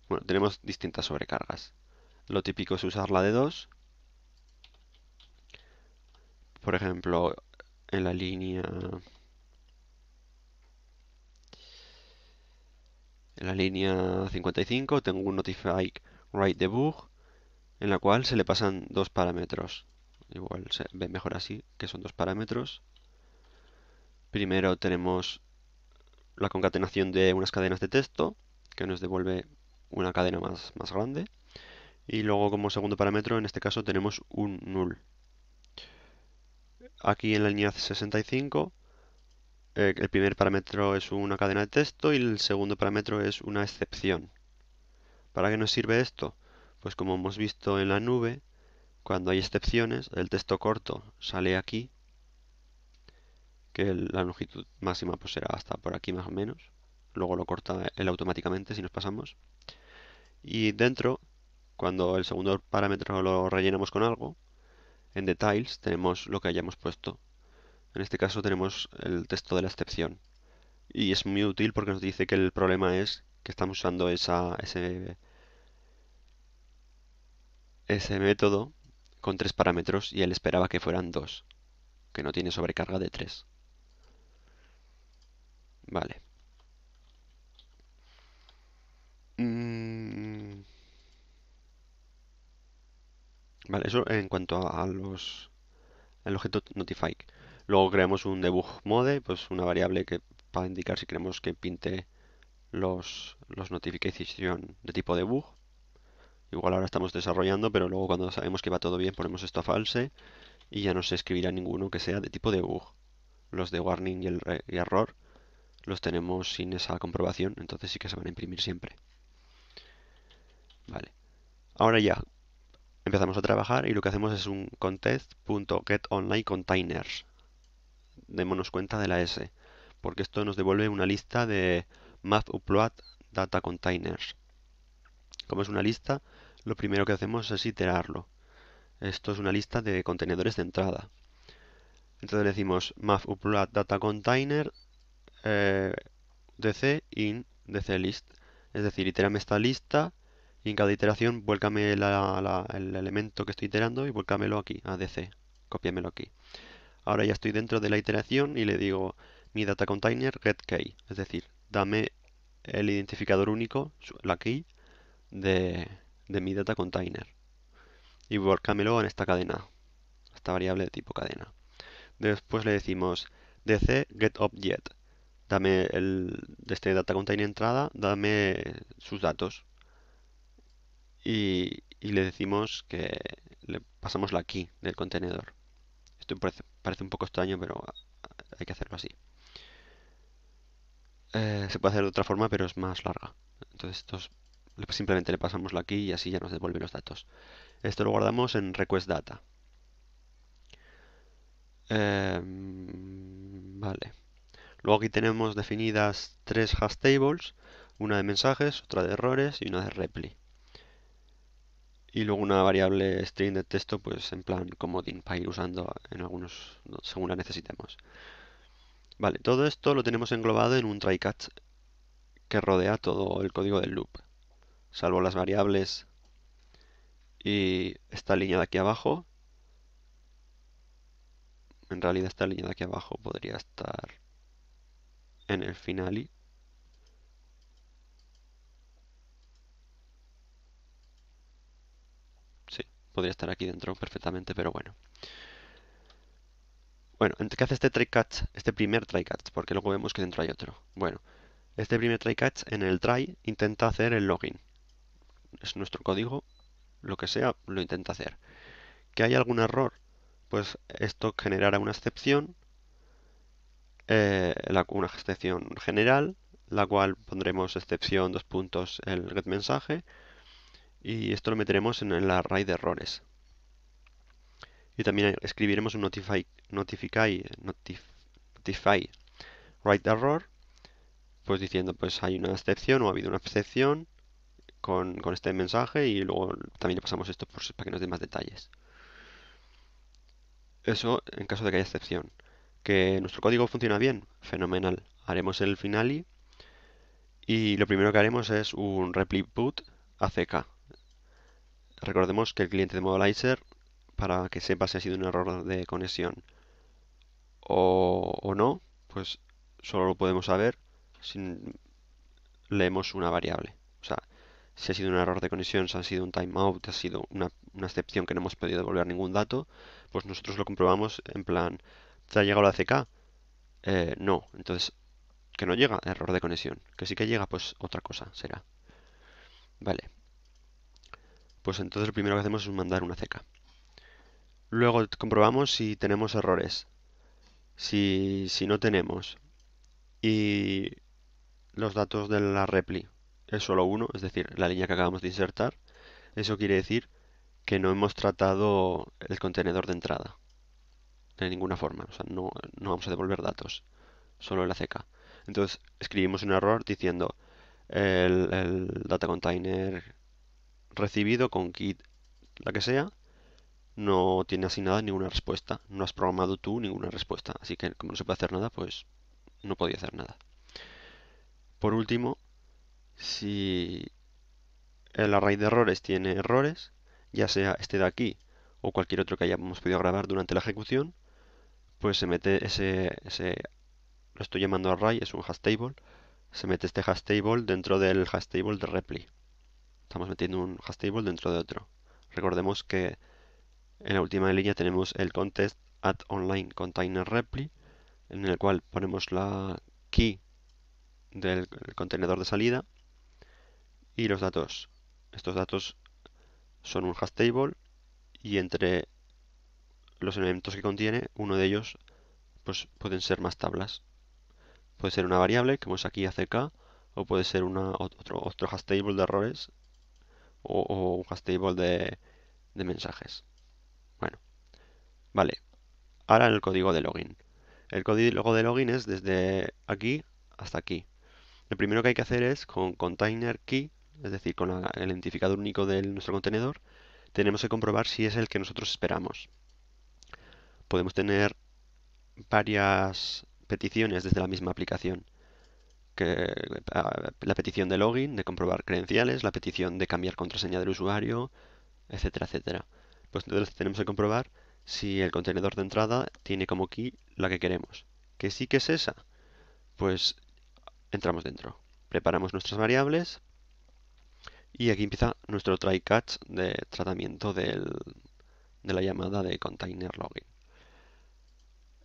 S1: Bueno, tenemos distintas sobrecargas. Lo típico es usar la de dos. Por ejemplo, en la línea En la línea 55 tengo un notify write debug en la cual se le pasan dos parámetros. Igual se ve mejor así, que son dos parámetros. Primero tenemos la concatenación de unas cadenas de texto, que nos devuelve una cadena más, más grande. Y luego como segundo parámetro, en este caso, tenemos un null. Aquí en la línea 65 eh, el primer parámetro es una cadena de texto y el segundo parámetro es una excepción. ¿Para qué nos sirve esto? Pues como hemos visto en la nube, cuando hay excepciones, el texto corto sale aquí, que la longitud máxima pues, será hasta por aquí más o menos, luego lo corta él automáticamente si nos pasamos, y dentro, cuando el segundo parámetro lo rellenamos con algo, en details tenemos lo que hayamos puesto en este caso tenemos el texto de la excepción. Y es muy útil porque nos dice que el problema es que estamos usando ese, método con tres parámetros y él esperaba que fueran dos, que no tiene sobrecarga de tres. Vale. Mm. Vale, eso en cuanto a los el objeto notify. Luego creamos un debug mode, pues una variable que va a indicar si queremos que pinte los, los de tipo debug. Igual ahora estamos desarrollando, pero luego cuando sabemos que va todo bien ponemos esto a false y ya no se escribirá ninguno que sea de tipo debug. Los de warning y, el, error los tenemos sin esa comprobación, entonces sí que se van a imprimir siempre. Vale. Ahora ya empezamos a trabajar y lo que hacemos es un contest.getOnlineContainers démonos cuenta de la S, porque esto nos devuelve una lista de map upload data containers. Como es una lista, lo primero que hacemos es iterarlo. Esto es una lista de contenedores de entrada. Entonces decimos map data container eh, dc in dc list. Es decir, itérame esta lista y en cada iteración vuélcame el elemento que estoy iterando y vuélcamelo aquí, a dc. Copiámelo aquí. Ahora ya estoy dentro de la iteración y le digo mi data container get key, es decir, dame el identificador único, la key, de, de mi data container y volcámelo en esta cadena, esta variable de tipo cadena. Después le decimos dc get object, dame el, de este data container entrada, dame sus datos y, y le decimos que le pasamos la key del contenedor. Esto parece, un poco extraño, pero hay que hacerlo así. Eh, se puede hacer de otra forma, pero es más larga. Entonces simplemente le pasamos la aquí y así ya nos devuelve los datos. Esto lo guardamos en request data. Em, vale. Luego aquí tenemos definidas tres hash tables, una de mensajes, otra de errores y una de repli y luego una variable string de texto, pues en plan como para usando en algunos, según la necesitemos. Vale, todo esto lo tenemos englobado en un try catch que rodea todo el código del loop, salvo las variables y esta línea de aquí abajo. En realidad esta línea de aquí abajo podría estar en el final podría estar aquí dentro perfectamente, pero bueno. Bueno, ¿qué hace este try catch? Este primer try catch, porque luego vemos que dentro hay otro. Bueno, este primer try catch en el try intenta hacer el login. Es nuestro código, lo que sea, lo intenta hacer. ¿Que hay algún error? Pues esto generará una excepción, eh, una excepción general, la cual pondremos excepción dos puntos el get mensaje y esto lo meteremos en, la array de errores. Y también escribiremos un notify, notify, notify write error, pues diciendo pues hay una excepción o ha habido una excepción con, este mensaje y luego también le pasamos esto por, para que nos dé más detalles. Eso en caso de que haya excepción. Que nuestro código funciona bien, fenomenal. Haremos el finali y lo primero que haremos es un reply put ACK. Recordemos que el cliente de Modalizer, para que sepa si ha sido un error de conexión o, no, pues solo lo podemos saber si leemos una variable. O sea, si ha sido un error de conexión, si ha sido un timeout, si ha sido una, excepción que no hemos podido devolver ningún dato, pues nosotros lo comprobamos en plan, ¿te ha llegado la CK? Eh, no, entonces, que no llega, error de conexión. Que sí que llega, pues otra cosa será. Vale pues entonces lo primero que hacemos es mandar una ceca. Luego comprobamos si tenemos errores. Si, no tenemos. Y los datos de la repli es solo uno, es decir, la línea que acabamos de insertar. Eso quiere decir que no hemos tratado el contenedor de entrada. De ninguna forma. O sea, no, vamos a devolver datos. Solo la ceca. Entonces escribimos un error diciendo el, el data container recibido con kit, la que sea, no tiene asignada ninguna respuesta. No has programado tú ninguna respuesta. Así que como no se puede hacer nada, pues no podía hacer nada. Por último, si el array de errores tiene errores, ya sea este de aquí o cualquier otro que hayamos podido grabar durante la ejecución, pues se mete ese, lo estoy llamando array, es un hash table, se mete este hash table dentro del hash table de reply. Estamos metiendo un hash table dentro de otro. Recordemos que en la última línea tenemos el contest add online container reply en el cual ponemos la key del contenedor de salida y los datos. Estos datos son un hash table y entre los elementos que contiene, uno de ellos pues, pueden ser más tablas. Puede ser una variable, como es aquí ACK, o puede ser otro, otro hash table de errores o, un hashTable de, de mensajes. Bueno, vale. Ahora el código de login. El código de login es desde aquí hasta aquí. Lo primero que hay que hacer es con container key, es decir, con el identificador único de nuestro contenedor, tenemos que comprobar si es el que nosotros esperamos. Podemos tener varias peticiones desde la misma aplicación la petición de login, de comprobar credenciales, la petición de cambiar contraseña del usuario, etcétera, etcétera. Pues entonces tenemos que comprobar si el contenedor de entrada tiene como key la que queremos. ¿Que sí que es esa? Pues entramos dentro. Preparamos nuestras variables y aquí empieza nuestro try catch de tratamiento de la llamada de container login.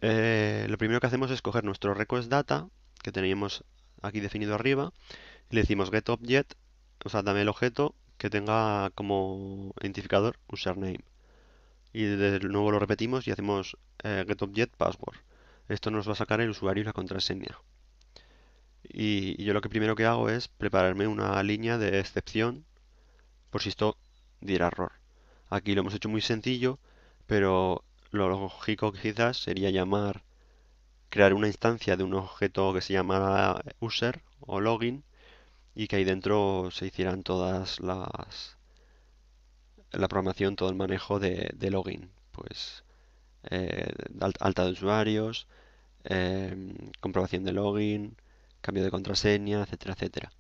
S1: Eh, lo primero que hacemos es coger nuestro request data que teníamos aquí definido arriba, le decimos getObject, o sea, dame el objeto que tenga como identificador username. Y de nuevo lo repetimos y hacemos eh, get object password. Esto nos va a sacar el usuario y la contraseña. Y, yo lo que primero que hago es prepararme una línea de excepción por si esto diera error. Aquí lo hemos hecho muy sencillo, pero lo lógico quizás sería llamar crear una instancia de un objeto que se llama user o login y que ahí dentro se hicieran todas las la programación, todo el manejo de, de login, pues eh, alta de usuarios, eh, comprobación de login, cambio de contraseña, etcétera, etcétera.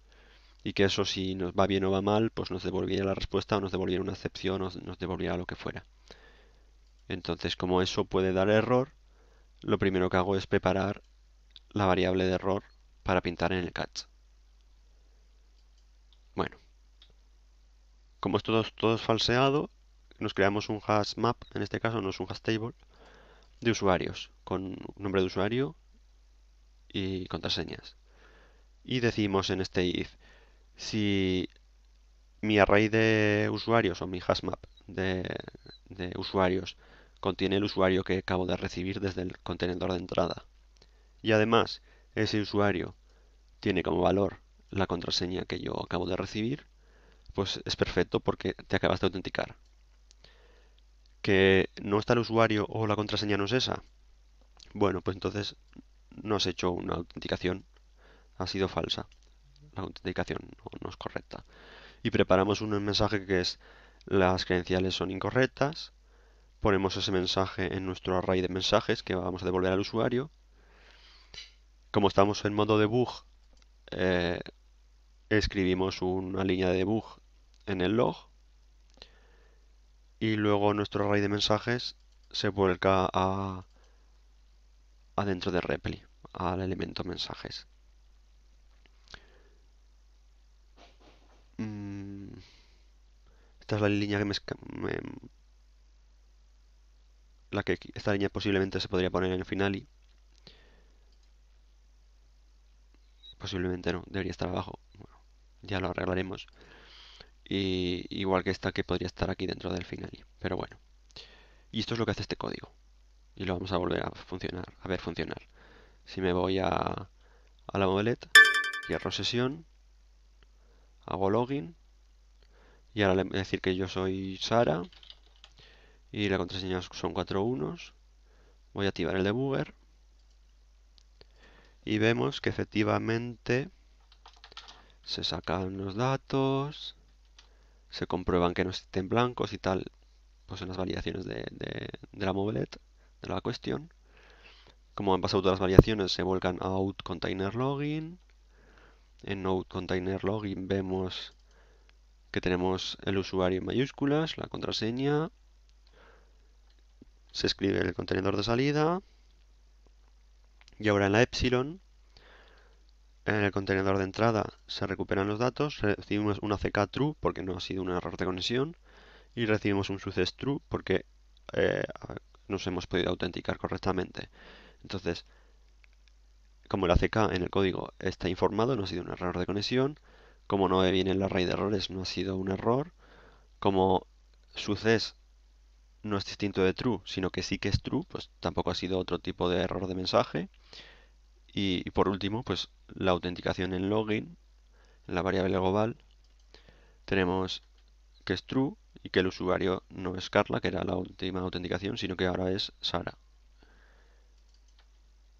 S1: Y que eso si nos va bien o va mal, pues nos devolviera la respuesta o nos devolviera una excepción o nos devolviera lo que fuera. Entonces como eso puede dar error, lo primero que hago es preparar la variable de error para pintar en el catch. Bueno, como esto todo, es falseado, nos creamos un hash map, en este caso no es un hash table, de usuarios, con nombre de usuario y contraseñas. Y decimos en este if, si mi array de usuarios o mi hash map de usuarios contiene el usuario que acabo de recibir desde el contenedor de entrada. Y además, ese usuario tiene como valor la contraseña que yo acabo de recibir, pues es perfecto porque te acabas de autenticar. ¿Que no está el usuario o la contraseña no es esa? Bueno, pues entonces no has hecho una autenticación, ha sido falsa. La autenticación no, no es correcta. Y preparamos un mensaje que es las credenciales son incorrectas, ponemos ese mensaje en nuestro array de mensajes que vamos a devolver al usuario. Como estamos en modo debug, eh, escribimos una línea de debug en el log y luego nuestro array de mensajes se vuelca a adentro de reply, al elemento mensajes. Mm. Esta es la línea que me la que esta línea posiblemente se podría poner en el final y posiblemente no, debería estar abajo. Bueno, ya lo arreglaremos. Y, igual que esta que podría estar aquí dentro del final, pero bueno. Y esto es lo que hace este código. Y lo vamos a volver a funcionar, a ver funcionar. Si me voy a, a la modelet, cierro sesión, hago login, y ahora le voy a decir que yo soy Sara, y la contraseña son cuatro unos. Voy a activar el debugger y vemos que efectivamente se sacan los datos, se comprueban que no estén blancos y tal, pues son las validaciones de, la mobilet de la cuestión. Como han pasado todas las variaciones, se vuelcan a out container En out container login vemos que tenemos el usuario en mayúsculas, la contraseña, se escribe el contenedor de salida y ahora en la epsilon en el contenedor de entrada se recuperan los datos, recibimos una CK true porque no ha sido un error de conexión y recibimos un suces true porque eh, nos hemos podido autenticar correctamente. Entonces, como el ACK en el código está informado, no ha sido un error de conexión, como no viene en la raíz de errores, no ha sido un error, como success no es distinto de true, sino que sí que es true, pues tampoco ha sido otro tipo de error de mensaje. Y, por último, pues la autenticación en login, en la variable global, tenemos que es true y que el usuario no es Carla, que era la última autenticación, sino que ahora es Sara.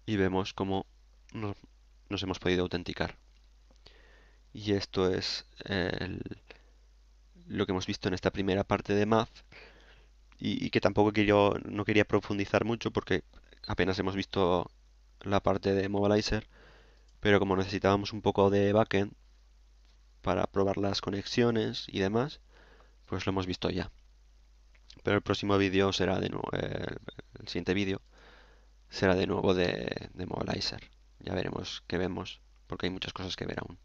S1: Y vemos cómo nos, hemos podido autenticar. Y esto es eh, lo que hemos visto en esta primera parte de Math y, que tampoco yo no quería profundizar mucho porque apenas hemos visto la parte de Mobilizer, pero como necesitábamos un poco de backend para probar las conexiones y demás, pues lo hemos visto ya. Pero el próximo vídeo será de nuevo, el, siguiente vídeo será de nuevo de, de Mobilizer. Ya veremos qué vemos, porque hay muchas cosas que ver aún.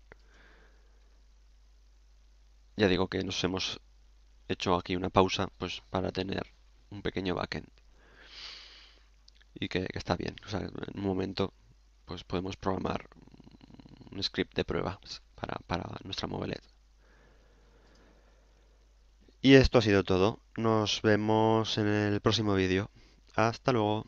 S1: Ya digo que nos hemos hecho aquí una pausa pues para tener un pequeño backend. Y que, está bien. en un momento pues podemos programar un script de prueba para, para nuestra mobilet Y esto ha sido todo. Nos vemos en el próximo vídeo. Hasta luego.